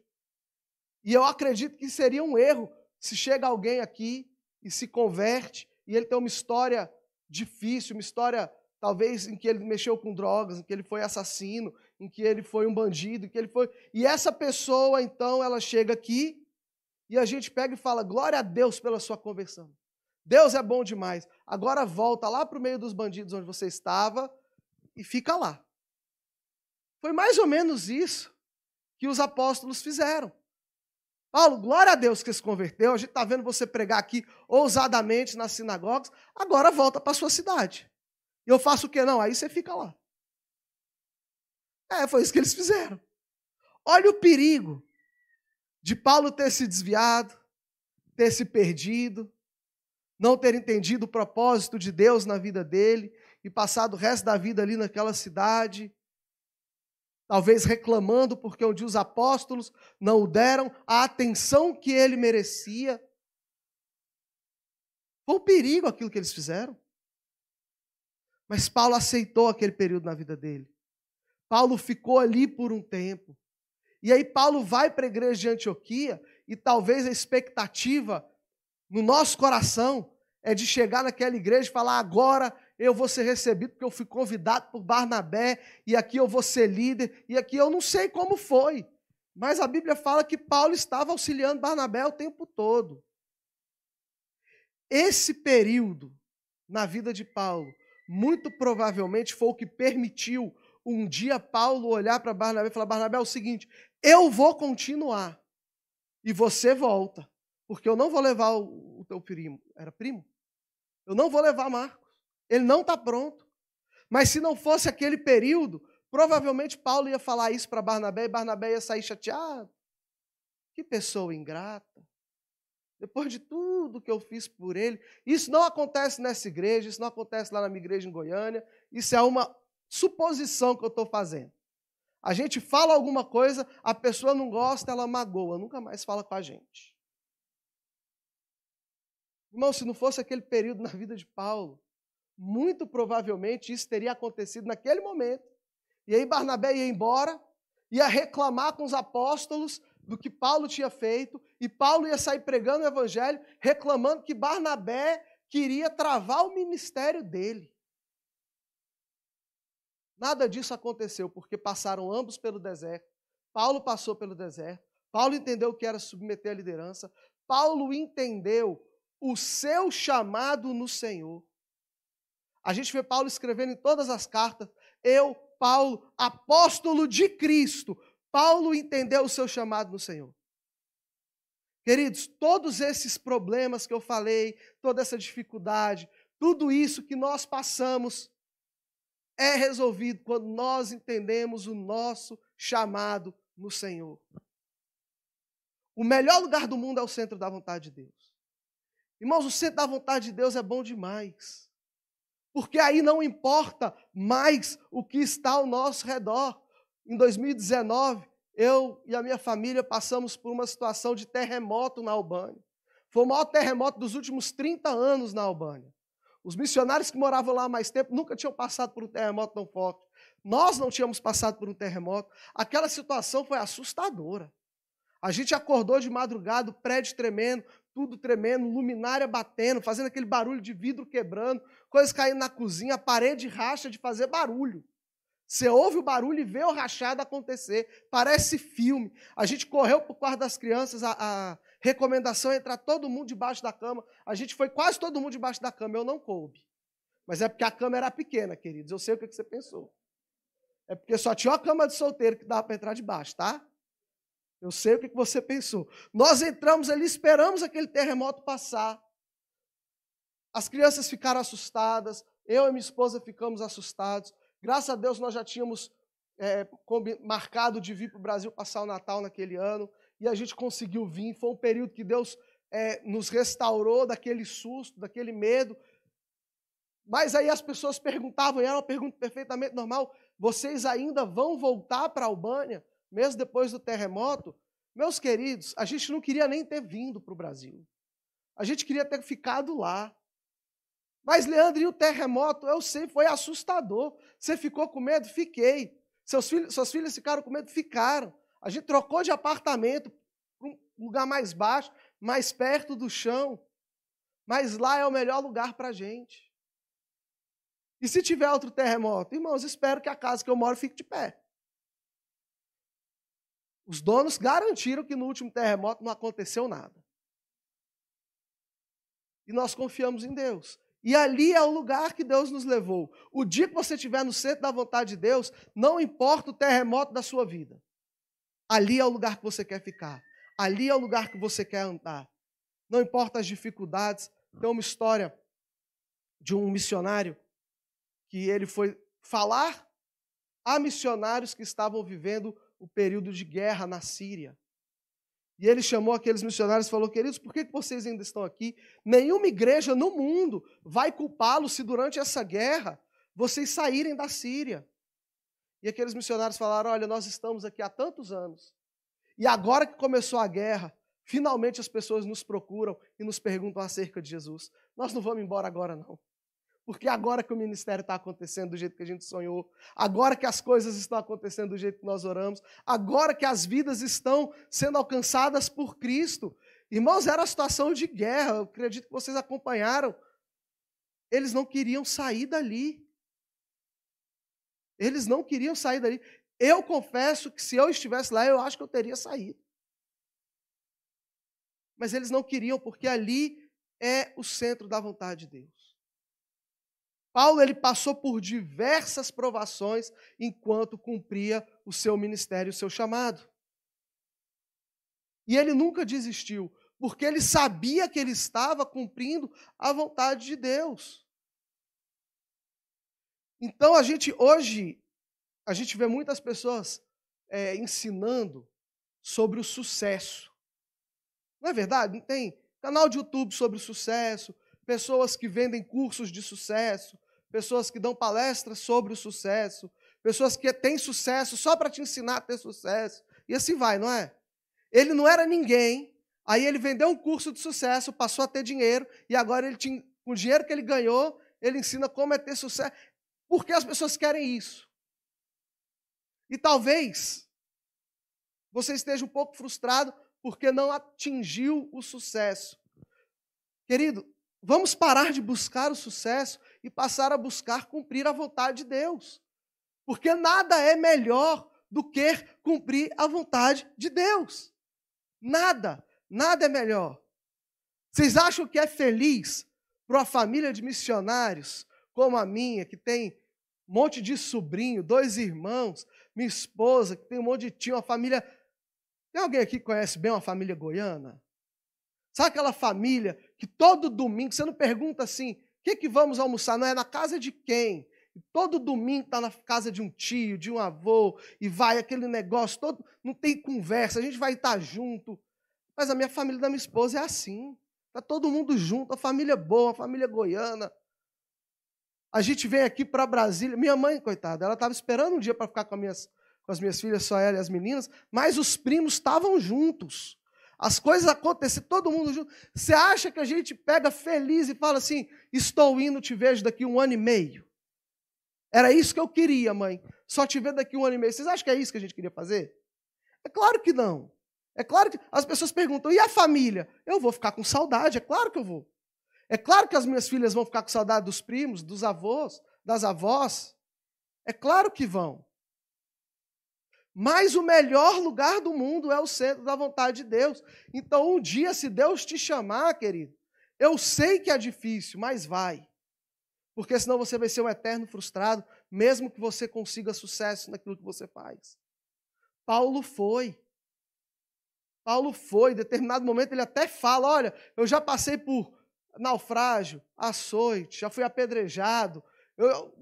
e eu acredito que seria um erro se chega alguém aqui e se converte e ele tem uma história difícil, uma história talvez em que ele mexeu com drogas, em que ele foi assassino, em que ele foi um bandido, em que ele foi. E essa pessoa então ela chega aqui e a gente pega e fala: "Glória a Deus pela sua conversão. Deus é bom demais. Agora volta lá para o meio dos bandidos onde você estava e fica lá." Foi mais ou menos isso que os apóstolos fizeram. Paulo, glória a Deus que se converteu. A gente está vendo você pregar aqui ousadamente nas sinagogas. Agora volta para sua cidade. E eu faço o quê? Não, aí você fica lá. É, foi isso que eles fizeram. Olha o perigo de Paulo ter se desviado, ter se perdido, não ter entendido o propósito de Deus na vida dele e passado o resto da vida ali naquela cidade talvez reclamando porque um dia os apóstolos não deram a atenção que ele merecia. Foi um perigo aquilo que eles fizeram. Mas Paulo aceitou aquele período na vida dele. Paulo ficou ali por um tempo. E aí Paulo vai para a igreja de Antioquia e talvez a expectativa no nosso coração é de chegar naquela igreja e falar agora eu vou ser recebido porque eu fui convidado por Barnabé, e aqui eu vou ser líder, e aqui eu não sei como foi. Mas a Bíblia fala que Paulo estava auxiliando Barnabé o tempo todo. Esse período na vida de Paulo, muito provavelmente foi o que permitiu um dia Paulo olhar para Barnabé e falar: Barnabé, é o seguinte, eu vou continuar e você volta, porque eu não vou levar o, teu primo. Era primo? Eu não vou levar Marcos. Ele não está pronto. Mas se não fosse aquele período, provavelmente Paulo ia falar isso para Barnabé e Barnabé ia sair chateado. Que pessoa ingrata. Depois de tudo que eu fiz por ele, isso não acontece nessa igreja, isso não acontece lá na minha igreja em Goiânia, isso é uma suposição que eu estou fazendo. A gente fala alguma coisa, a pessoa não gosta, ela magoa, nunca mais fala com a gente. Irmão, se não fosse aquele período na vida de Paulo, muito provavelmente isso teria acontecido naquele momento. E aí Barnabé ia embora, ia reclamar com os apóstolos do que Paulo tinha feito, e Paulo ia sair pregando o evangelho, reclamando que Barnabé queria travar o ministério dele. Nada disso aconteceu, porque passaram ambos pelo deserto. Paulo passou pelo deserto. Paulo entendeu o que era submeter a liderança. Paulo entendeu o seu chamado no Senhor. A gente vê Paulo escrevendo em todas as cartas: eu, Paulo, apóstolo de Cristo. Paulo entendeu o seu chamado no Senhor. Queridos, todos esses problemas que eu falei, toda essa dificuldade, tudo isso que nós passamos, é resolvido quando nós entendemos o nosso chamado no Senhor. O melhor lugar do mundo é o centro da vontade de Deus. Irmãos, o centro da vontade de Deus é bom demais porque aí não importa mais o que está ao nosso redor. Em 2019, eu e a minha família passamos por uma situação de terremoto na Albânia. Foi o maior terremoto dos últimos 30 anos na Albânia. Os missionários que moravam lá há mais tempo nunca tinham passado por um terremoto tão forte. Nós não tínhamos passado por um terremoto. Aquela situação foi assustadora. A gente acordou de madrugada, o prédio tremendo, tudo tremendo, luminária batendo, fazendo aquele barulho de vidro quebrando, coisas caindo na cozinha, a parede racha de fazer barulho. Você ouve o barulho e vê o rachado acontecer. Parece filme. A gente correu para o quarto das crianças, a, a, recomendação é entrar todo mundo debaixo da cama. A gente foi quase todo mundo debaixo da cama, eu não coube. Mas é porque a cama era pequena, queridos. Eu sei o que, que você pensou. É porque só tinha a cama de solteiro que dava para entrar debaixo, tá? Eu sei o que você pensou. Nós entramos ali, esperamos aquele terremoto passar. As crianças ficaram assustadas, eu e minha esposa ficamos assustados. Graças a Deus nós já tínhamos é, marcado de vir para o Brasil passar o Natal naquele ano e a gente conseguiu vir. Foi um período que Deus é, nos restaurou daquele susto, daquele medo. Mas aí as pessoas perguntavam, e era uma pergunta perfeitamente normal: vocês ainda vão voltar para a Albânia? mesmo depois do terremoto, meus queridos, a gente não queria nem ter vindo para o Brasil. A gente queria ter ficado lá. Mas, Leandro, e o terremoto? Eu sei, foi assustador. Você ficou com medo? Fiquei. Seus filhos, suas filhas ficaram com medo? Ficaram. A gente trocou de apartamento para um lugar mais baixo, mais perto do chão. Mas lá é o melhor lugar para a gente. E se tiver outro terremoto? Irmãos, espero que a casa que eu moro fique de pé. Os donos garantiram que no último terremoto não aconteceu nada. E nós confiamos em Deus. E ali é o lugar que Deus nos levou. O dia que você estiver no centro da vontade de Deus, não importa o terremoto da sua vida. Ali é o lugar que você quer ficar. Ali é o lugar que você quer andar. Não importa as dificuldades. Tem uma história de um missionário que ele foi falar a missionários que estavam vivendo o período de guerra na Síria. E ele chamou aqueles missionários e falou: Queridos, por que vocês ainda estão aqui? Nenhuma igreja no mundo vai culpá-los se durante essa guerra vocês saírem da Síria. E aqueles missionários falaram: Olha, nós estamos aqui há tantos anos. E agora que começou a guerra, finalmente as pessoas nos procuram e nos perguntam acerca de Jesus. Nós não vamos embora agora, não. Porque agora que o ministério está acontecendo do jeito que a gente sonhou, agora que as coisas estão acontecendo do jeito que nós oramos, agora que as vidas estão sendo alcançadas por Cristo. Irmãos, era a situação de guerra, eu acredito que vocês acompanharam. Eles não queriam sair dali. Eles não queriam sair dali. Eu confesso que se eu estivesse lá, eu acho que eu teria saído. Mas eles não queriam, porque ali é o centro da vontade de Deus. Paulo ele passou por diversas provações enquanto cumpria o seu ministério, o seu chamado. E ele nunca desistiu, porque ele sabia que ele estava cumprindo a vontade de Deus. Então a gente hoje a gente vê muitas pessoas é, ensinando sobre o sucesso. Não é verdade? Não tem canal de YouTube sobre o sucesso, pessoas que vendem cursos de sucesso, pessoas que dão palestras sobre o sucesso, pessoas que têm sucesso só para te ensinar a ter sucesso. E assim vai, não é? Ele não era ninguém, aí ele vendeu um curso de sucesso, passou a ter dinheiro, e agora ele tinha, com o dinheiro que ele ganhou, ele ensina como é ter sucesso. Porque as pessoas querem isso. E talvez você esteja um pouco frustrado porque não atingiu o sucesso. Querido, Vamos parar de buscar o sucesso e passar a buscar cumprir a vontade de Deus. Porque nada é melhor do que cumprir a vontade de Deus. Nada, nada é melhor. Vocês acham que é feliz para uma família de missionários como a minha, que tem um monte de sobrinho, dois irmãos, minha esposa, que tem um monte de tio, uma família. Tem alguém aqui que conhece bem uma família goiana? Sabe aquela família que todo domingo você não pergunta assim: o que, que vamos almoçar? Não é na casa de quem? E todo domingo está na casa de um tio, de um avô, e vai aquele negócio todo. Não tem conversa, a gente vai estar tá junto. Mas a minha família da minha esposa é assim. Está todo mundo junto, a família é boa, a família é goiana. A gente vem aqui para Brasília. Minha mãe, coitada, ela estava esperando um dia para ficar com, minhas, com as minhas filhas, só ela e as meninas, mas os primos estavam juntos. As coisas acontecem, todo mundo junto. Você acha que a gente pega feliz e fala assim: estou indo, te vejo daqui um ano e meio? Era isso que eu queria, mãe. Só te ver daqui um ano e meio. Vocês acham que é isso que a gente queria fazer? É claro que não. É claro que as pessoas perguntam: e a família? Eu vou ficar com saudade, é claro que eu vou. É claro que as minhas filhas vão ficar com saudade dos primos, dos avós, das avós. É claro que vão. Mas o melhor lugar do mundo é o centro da vontade de Deus. Então, um dia, se Deus te chamar, querido, eu sei que é difícil, mas vai. Porque senão você vai ser um eterno frustrado, mesmo que você consiga sucesso naquilo que você faz. Paulo foi. Paulo foi, em determinado momento ele até fala: olha, eu já passei por naufrágio, açoite, já fui apedrejado, eu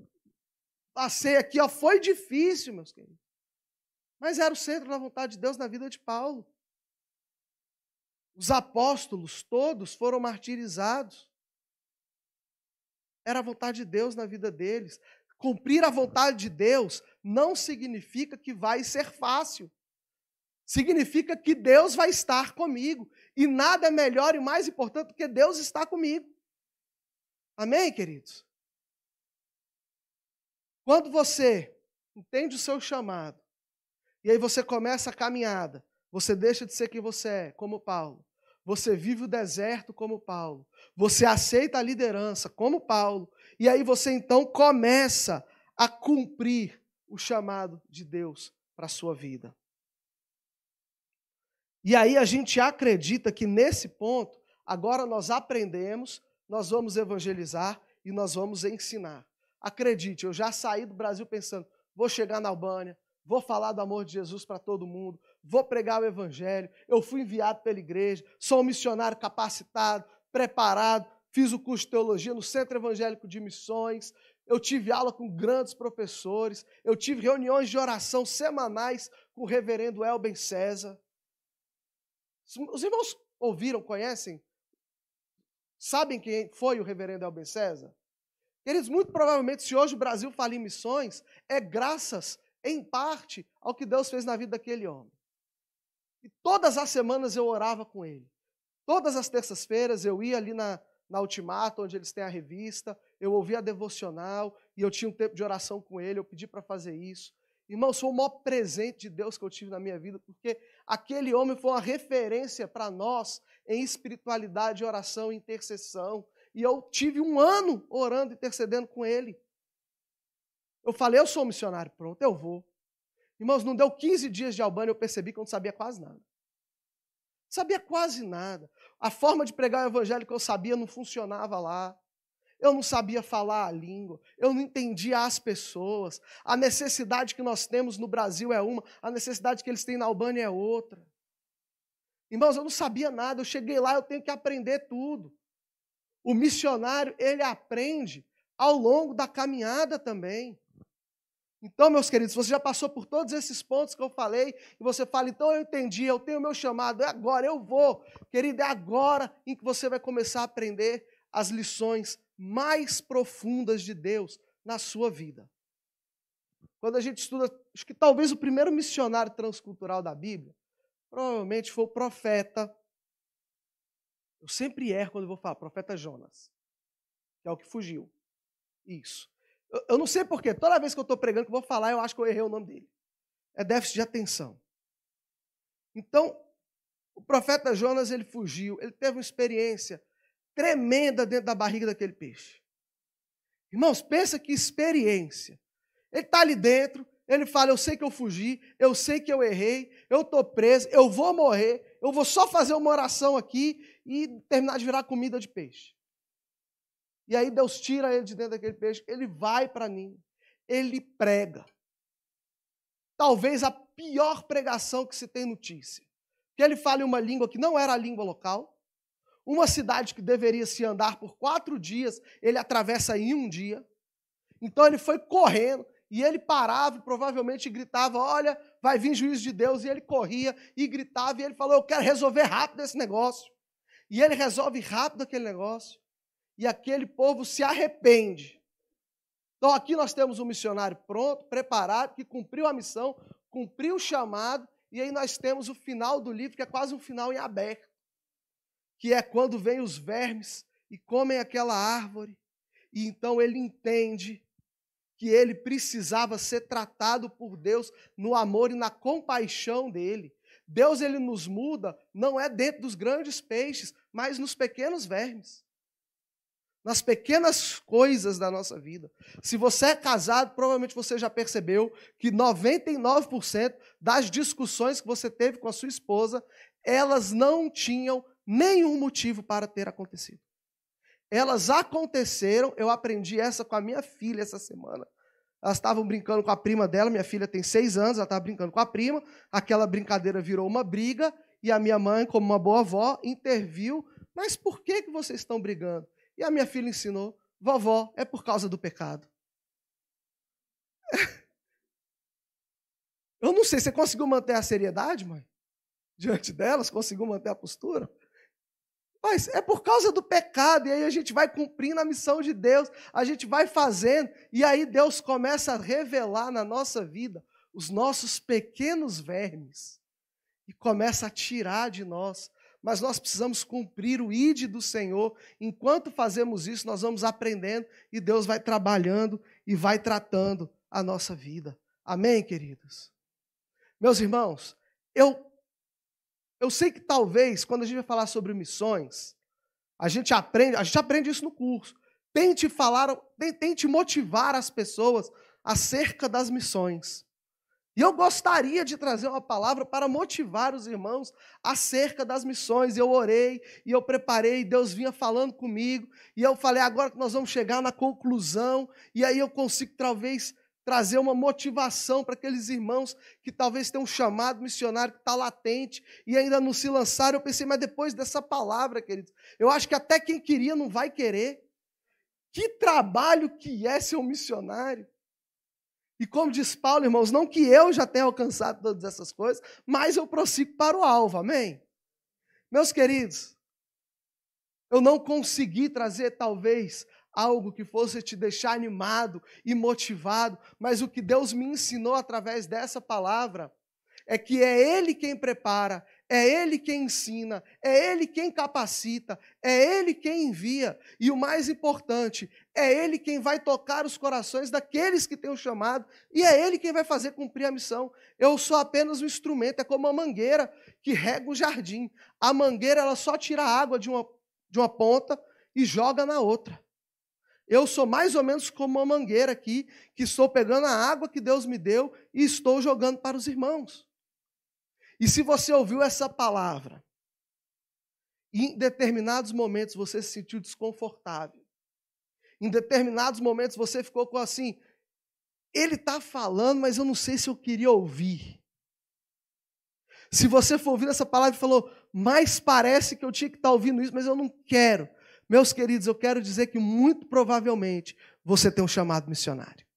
passei aqui, ó, foi difícil, meus queridos. Mas era o centro da vontade de Deus na vida de Paulo. Os apóstolos todos foram martirizados. Era a vontade de Deus na vida deles. Cumprir a vontade de Deus não significa que vai ser fácil. Significa que Deus vai estar comigo. E nada é melhor e mais importante do que Deus está comigo. Amém, queridos? Quando você entende o seu chamado, e aí você começa a caminhada. Você deixa de ser quem você é, como Paulo. Você vive o deserto como Paulo. Você aceita a liderança como Paulo. E aí você então começa a cumprir o chamado de Deus para a sua vida. E aí a gente acredita que nesse ponto, agora nós aprendemos, nós vamos evangelizar e nós vamos ensinar. Acredite, eu já saí do Brasil pensando, vou chegar na Albânia, vou falar do amor de Jesus para todo mundo, vou pregar o Evangelho, eu fui enviado pela igreja, sou um missionário capacitado, preparado, fiz o curso de teologia no Centro Evangélico de Missões, eu tive aula com grandes professores, eu tive reuniões de oração semanais com o reverendo Elben César. Os irmãos ouviram, conhecem? Sabem quem foi o reverendo Elben César? Eles, muito provavelmente, se hoje o Brasil fala em missões, é graças em parte, ao que Deus fez na vida daquele homem. E todas as semanas eu orava com ele. Todas as terças-feiras eu ia ali na, na Ultimato, onde eles têm a revista, eu ouvia a devocional e eu tinha um tempo de oração com ele, eu pedi para fazer isso. Irmão, foi o maior presente de Deus que eu tive na minha vida, porque aquele homem foi uma referência para nós em espiritualidade, oração, intercessão. E eu tive um ano orando, e intercedendo com ele. Eu falei, eu sou um missionário, pronto, eu vou. Irmãos, não deu 15 dias de Albânia, eu percebi que eu não sabia quase nada. Sabia quase nada. A forma de pregar o evangelho que eu sabia não funcionava lá. Eu não sabia falar a língua, eu não entendia as pessoas. A necessidade que nós temos no Brasil é uma, a necessidade que eles têm na Albânia é outra. Irmãos, eu não sabia nada, eu cheguei lá, eu tenho que aprender tudo. O missionário, ele aprende ao longo da caminhada também. Então, meus queridos, você já passou por todos esses pontos que eu falei, e você fala, então eu entendi, eu tenho o meu chamado, é agora, eu vou. Querido, é agora em que você vai começar a aprender as lições mais profundas de Deus na sua vida. Quando a gente estuda, acho que talvez o primeiro missionário transcultural da Bíblia, provavelmente foi o profeta. Eu sempre erro quando eu vou falar, profeta Jonas, que é o que fugiu. Isso. Eu, não sei porquê, toda vez que eu estou pregando, que eu vou falar, eu acho que eu errei o nome dele. É déficit de atenção. Então, o profeta Jonas, ele fugiu, ele teve uma experiência tremenda dentro da barriga daquele peixe. Irmãos, pensa que experiência. Ele está ali dentro, ele fala: Eu sei que eu fugi, eu sei que eu errei, eu estou preso, eu vou morrer, eu vou só fazer uma oração aqui e terminar de virar comida de peixe. E aí Deus tira ele de dentro daquele peixe, ele vai para mim, ele prega. Talvez a pior pregação que se tem notícia. Que ele fala em uma língua que não era a língua local, uma cidade que deveria se andar por quatro dias, ele atravessa em um dia. Então ele foi correndo e ele parava, provavelmente gritava: Olha, vai vir juízo de Deus. E ele corria e gritava. E ele falou: Eu quero resolver rápido esse negócio. E ele resolve rápido aquele negócio e aquele povo se arrepende. Então aqui nós temos um missionário pronto, preparado, que cumpriu a missão, cumpriu o chamado, e aí nós temos o final do livro, que é quase um final em aberto, que é quando vêm os vermes e comem aquela árvore, e então ele entende que ele precisava ser tratado por Deus no amor e na compaixão dele. Deus ele nos muda não é dentro dos grandes peixes, mas nos pequenos vermes nas pequenas coisas da nossa vida. Se você é casado, provavelmente você já percebeu que 99% das discussões que você teve com a sua esposa, elas não tinham nenhum motivo para ter acontecido. Elas aconteceram, eu aprendi essa com a minha filha essa semana. Elas estavam brincando com a prima dela, minha filha tem seis anos, ela estava brincando com a prima, aquela brincadeira virou uma briga, e a minha mãe, como uma boa avó, interviu. Mas por que, que vocês estão brigando? E a minha filha ensinou: vovó, é por causa do pecado. Eu não sei, você conseguiu manter a seriedade, mãe? Diante delas, conseguiu manter a postura? Mas é por causa do pecado, e aí a gente vai cumprindo a missão de Deus, a gente vai fazendo, e aí Deus começa a revelar na nossa vida os nossos pequenos vermes, e começa a tirar de nós mas nós precisamos cumprir o ide do Senhor. Enquanto fazemos isso, nós vamos aprendendo e Deus vai trabalhando e vai tratando a nossa vida. Amém, queridos? Meus irmãos, eu, eu sei que talvez, quando a gente vai falar sobre missões, a gente aprende, a gente aprende isso no curso. Tente falar, tente motivar as pessoas acerca das missões. E eu gostaria de trazer uma palavra para motivar os irmãos acerca das missões. Eu orei e eu preparei, Deus vinha falando comigo, e eu falei agora que nós vamos chegar na conclusão, e aí eu consigo talvez trazer uma motivação para aqueles irmãos que talvez tenham um chamado missionário que está latente e ainda não se lançaram. Eu pensei, mas depois dessa palavra, queridos, eu acho que até quem queria não vai querer. Que trabalho que é ser um missionário. E como diz Paulo, irmãos, não que eu já tenha alcançado todas essas coisas, mas eu prossigo para o alvo, amém? Meus queridos, eu não consegui trazer talvez algo que fosse te deixar animado e motivado, mas o que Deus me ensinou através dessa palavra é que é Ele quem prepara, é Ele quem ensina, é Ele quem capacita, é Ele quem envia, e o mais importante, é Ele quem vai tocar os corações daqueles que têm o chamado, e é Ele quem vai fazer cumprir a missão. Eu sou apenas um instrumento, é como a mangueira que rega o jardim. A mangueira ela só tira a água de uma, de uma ponta e joga na outra. Eu sou mais ou menos como uma mangueira aqui, que estou pegando a água que Deus me deu e estou jogando para os irmãos. E se você ouviu essa palavra, em determinados momentos você se sentiu desconfortável, em determinados momentos você ficou com assim: ele está falando, mas eu não sei se eu queria ouvir. Se você for ouvir essa palavra e falou, mas parece que eu tinha que estar tá ouvindo isso, mas eu não quero. Meus queridos, eu quero dizer que muito provavelmente você tem um chamado missionário.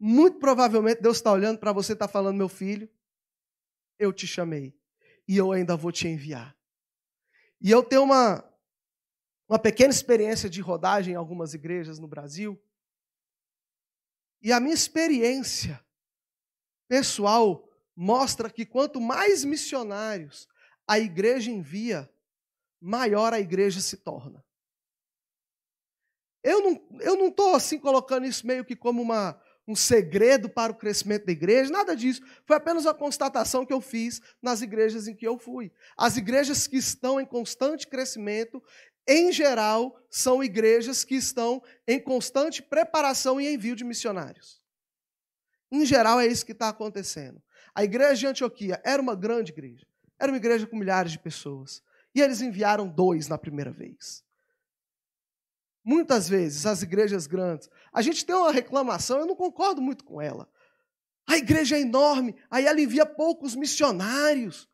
Muito provavelmente Deus está olhando para você e está falando, meu filho, eu te chamei e eu ainda vou te enviar. E eu tenho uma, uma pequena experiência de rodagem em algumas igrejas no Brasil. E a minha experiência pessoal mostra que quanto mais missionários a igreja envia, maior a igreja se torna. Eu não estou não assim colocando isso meio que como uma, um segredo para o crescimento da igreja, nada disso. Foi apenas uma constatação que eu fiz nas igrejas em que eu fui. As igrejas que estão em constante crescimento, em geral, são igrejas que estão em constante preparação e envio de missionários. Em geral, é isso que está acontecendo. A igreja de Antioquia era uma grande igreja, era uma igreja com milhares de pessoas. E eles enviaram dois na primeira vez muitas vezes, as igrejas grandes. A gente tem uma reclamação, eu não concordo muito com ela. A igreja é enorme, aí ela envia poucos missionários.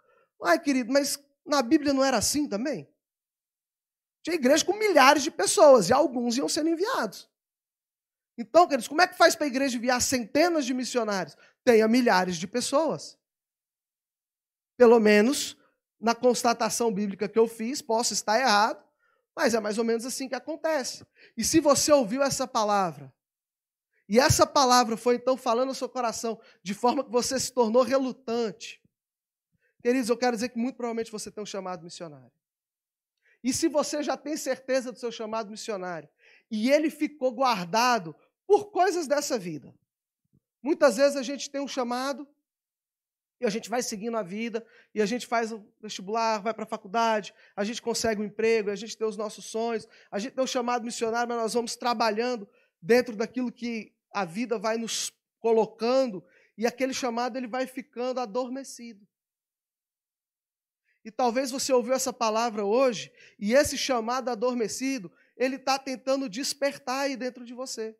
Ai, querido, mas na Bíblia não era assim também? Tinha igreja com milhares de pessoas e alguns iam sendo enviados. Então, queridos, como é que faz para a igreja enviar centenas de missionários? Tenha milhares de pessoas. Pelo menos, na constatação bíblica que eu fiz, posso estar errado, mas é mais ou menos assim que acontece. E se você ouviu essa palavra, e essa palavra foi então falando no seu coração, de forma que você se tornou relutante, queridos, eu quero dizer que muito provavelmente você tem um chamado missionário. E se você já tem certeza do seu chamado missionário, e ele ficou guardado por coisas dessa vida. Muitas vezes a gente tem um chamado e a gente vai seguindo a vida, e a gente faz o vestibular, vai para a faculdade, a gente consegue um emprego, a gente tem os nossos sonhos, a gente tem o chamado missionário, mas nós vamos trabalhando dentro daquilo que a vida vai nos colocando, e aquele chamado ele vai ficando adormecido. E talvez você ouviu essa palavra hoje, e esse chamado adormecido, ele está tentando despertar aí dentro de você.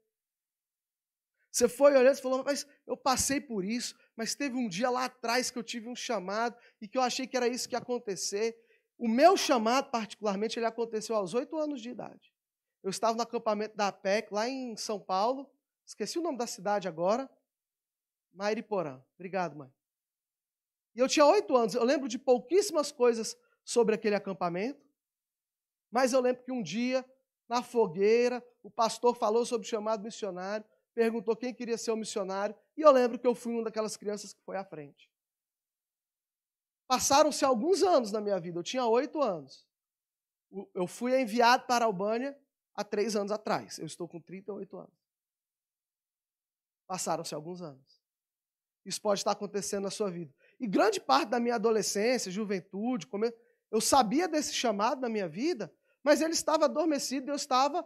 Você foi olhando e falou, mas eu passei por isso, mas teve um dia lá atrás que eu tive um chamado e que eu achei que era isso que ia acontecer. O meu chamado, particularmente, ele aconteceu aos oito anos de idade. Eu estava no acampamento da APEC, lá em São Paulo, esqueci o nome da cidade agora, Mairiporã. Obrigado, mãe. E eu tinha oito anos, eu lembro de pouquíssimas coisas sobre aquele acampamento, mas eu lembro que um dia, na fogueira, o pastor falou sobre o chamado missionário, perguntou quem queria ser um missionário, e eu lembro que eu fui uma daquelas crianças que foi à frente. Passaram-se alguns anos na minha vida, eu tinha oito anos. Eu fui enviado para a Albânia há três anos atrás, eu estou com 38 anos. Passaram-se alguns anos. Isso pode estar acontecendo na sua vida. E grande parte da minha adolescência, juventude, eu sabia desse chamado na minha vida, mas ele estava adormecido, e eu estava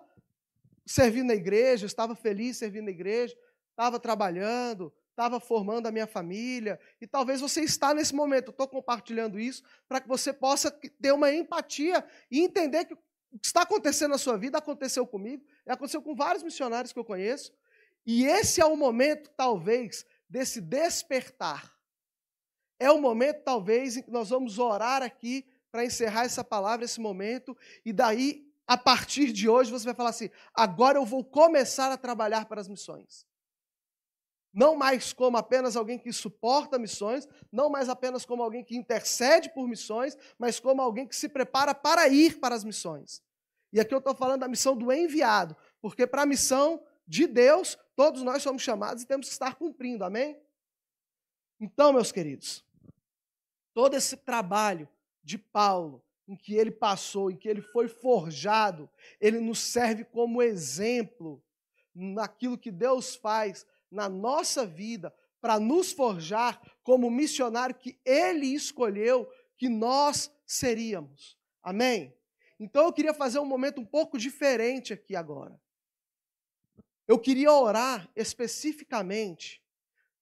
servindo na igreja, estava feliz servindo na igreja, estava trabalhando, estava formando a minha família, e talvez você está nesse momento, estou compartilhando isso, para que você possa ter uma empatia e entender que o que está acontecendo na sua vida aconteceu comigo, e aconteceu com vários missionários que eu conheço, e esse é o momento, talvez, desse despertar. É o momento, talvez, em que nós vamos orar aqui para encerrar essa palavra, esse momento, e daí a partir de hoje você vai falar assim: agora eu vou começar a trabalhar para as missões. Não mais como apenas alguém que suporta missões, não mais apenas como alguém que intercede por missões, mas como alguém que se prepara para ir para as missões. E aqui eu estou falando da missão do enviado, porque para a missão de Deus, todos nós somos chamados e temos que estar cumprindo, amém? Então, meus queridos, todo esse trabalho de Paulo, em que ele passou, em que ele foi forjado, ele nos serve como exemplo naquilo que Deus faz na nossa vida para nos forjar como missionário que ele escolheu que nós seríamos. Amém? Então eu queria fazer um momento um pouco diferente aqui agora. Eu queria orar especificamente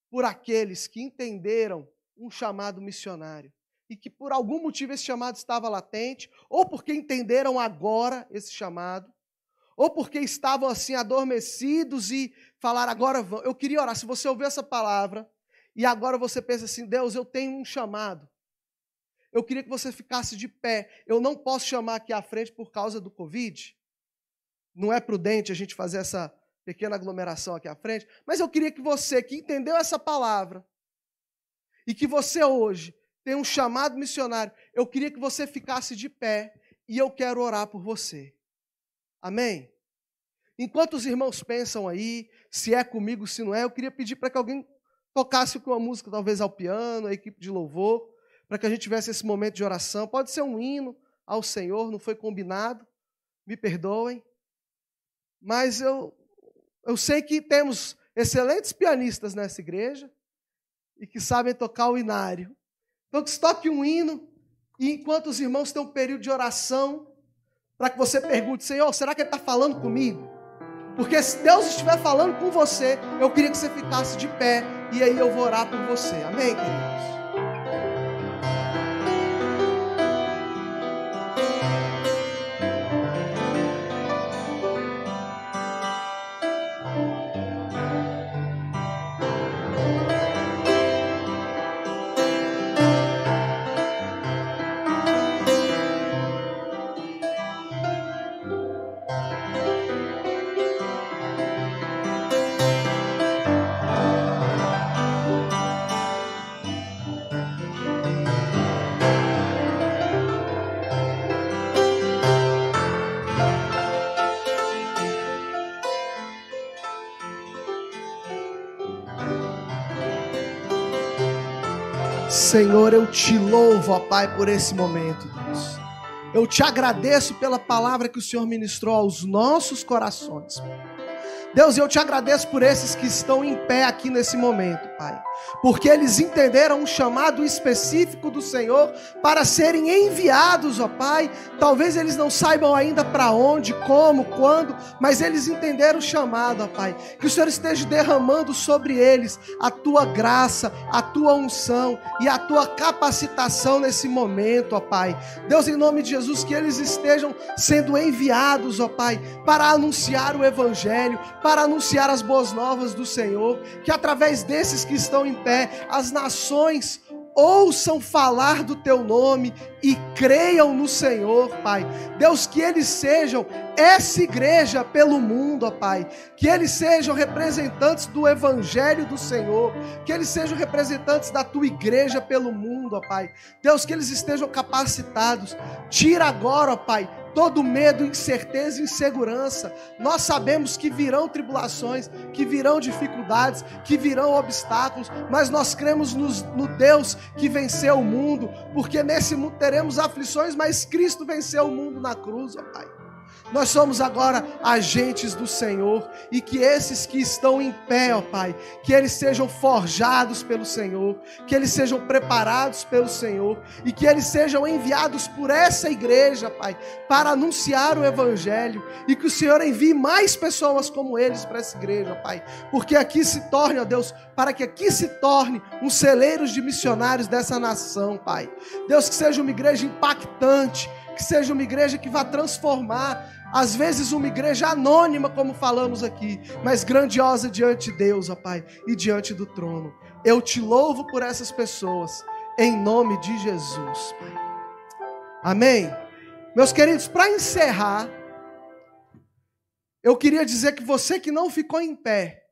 por aqueles que entenderam um chamado missionário e que por algum motivo esse chamado estava latente, ou porque entenderam agora esse chamado, ou porque estavam assim adormecidos e falaram agora vão. Eu queria orar, se você ouviu essa palavra e agora você pensa assim, Deus, eu tenho um chamado. Eu queria que você ficasse de pé. Eu não posso chamar aqui à frente por causa do Covid. Não é prudente a gente fazer essa pequena aglomeração aqui à frente, mas eu queria que você que entendeu essa palavra e que você hoje tem um chamado missionário. Eu queria que você ficasse de pé e eu quero orar por você. Amém? Enquanto os irmãos pensam aí, se é comigo, se não é, eu queria pedir para que alguém tocasse com uma música, talvez ao piano, a equipe de louvor, para que a gente tivesse esse momento de oração. Pode ser um hino ao Senhor, não foi combinado, me perdoem. Mas eu, eu sei que temos excelentes pianistas nessa igreja e que sabem tocar o inário. Então, que se toque um hino, e enquanto os irmãos têm um período de oração, para que você pergunte, Senhor, será que Ele está falando comigo? Porque se Deus estiver falando com você, eu queria que você ficasse de pé, e aí eu vou orar por você. Amém, queridos? Senhor, eu te louvo, ó Pai, por esse momento, Deus. Eu te agradeço pela palavra que o Senhor ministrou aos nossos corações. Deus, eu te agradeço por esses que estão em pé aqui nesse momento. Pai. Porque eles entenderam um chamado específico do Senhor para serem enviados, ó Pai. Talvez eles não saibam ainda para onde, como, quando, mas eles entenderam o chamado, ó Pai. Que o Senhor esteja derramando sobre eles a tua graça, a tua unção e a tua capacitação nesse momento, ó Pai. Deus, em nome de Jesus, que eles estejam sendo enviados, ó Pai, para anunciar o Evangelho, para anunciar as boas novas do Senhor. Que através desses que estão em pé, as nações ouçam falar do teu nome e creiam no Senhor, Pai. Deus, que eles sejam essa igreja pelo mundo, ó Pai. Que eles sejam representantes do evangelho do Senhor, que eles sejam representantes da tua igreja pelo mundo, ó Pai. Deus, que eles estejam capacitados. Tira agora, ó Pai, todo medo, incerteza e insegurança. Nós sabemos que virão tribulações, que virão dificuldades, que virão obstáculos, mas nós cremos no Deus que venceu o mundo, porque nesse mundo teremos aflições, mas Cristo venceu o mundo na cruz, ó Pai. Nós somos agora agentes do Senhor e que esses que estão em pé, ó Pai, que eles sejam forjados pelo Senhor, que eles sejam preparados pelo Senhor e que eles sejam enviados por essa igreja, Pai, para anunciar o Evangelho e que o Senhor envie mais pessoas como eles para essa igreja, Pai, porque aqui se torne, ó Deus, para que aqui se torne um celeiro de missionários dessa nação, Pai. Deus, que seja uma igreja impactante, que seja uma igreja que vá transformar às vezes uma igreja anônima, como falamos aqui, mas grandiosa diante de Deus, ó Pai, e diante do trono. Eu te louvo por essas pessoas, em nome de Jesus, Pai. Amém? Meus queridos, para encerrar, eu queria dizer que você que não ficou em pé,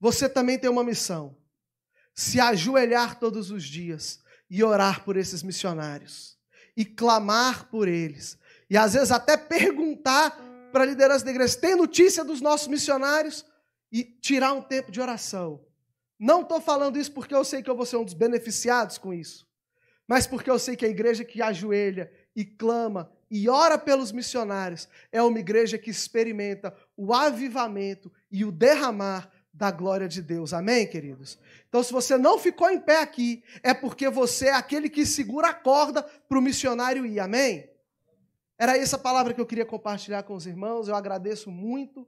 você também tem uma missão: se ajoelhar todos os dias e orar por esses missionários e clamar por eles e às vezes até perguntar para a liderança da igreja: tem notícia dos nossos missionários? E tirar um tempo de oração. Não estou falando isso porque eu sei que eu vou ser um dos beneficiados com isso, mas porque eu sei que a igreja que ajoelha e clama e ora pelos missionários é uma igreja que experimenta o avivamento e o derramar da glória de Deus. Amém, queridos? Então, se você não ficou em pé aqui, é porque você é aquele que segura a corda para o missionário ir. Amém? Era essa palavra que eu queria compartilhar com os irmãos. Eu agradeço muito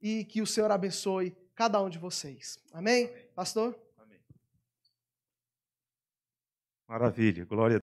e que o Senhor abençoe cada um de vocês. Amém? Amém. Pastor? Amém. Maravilha. Glória a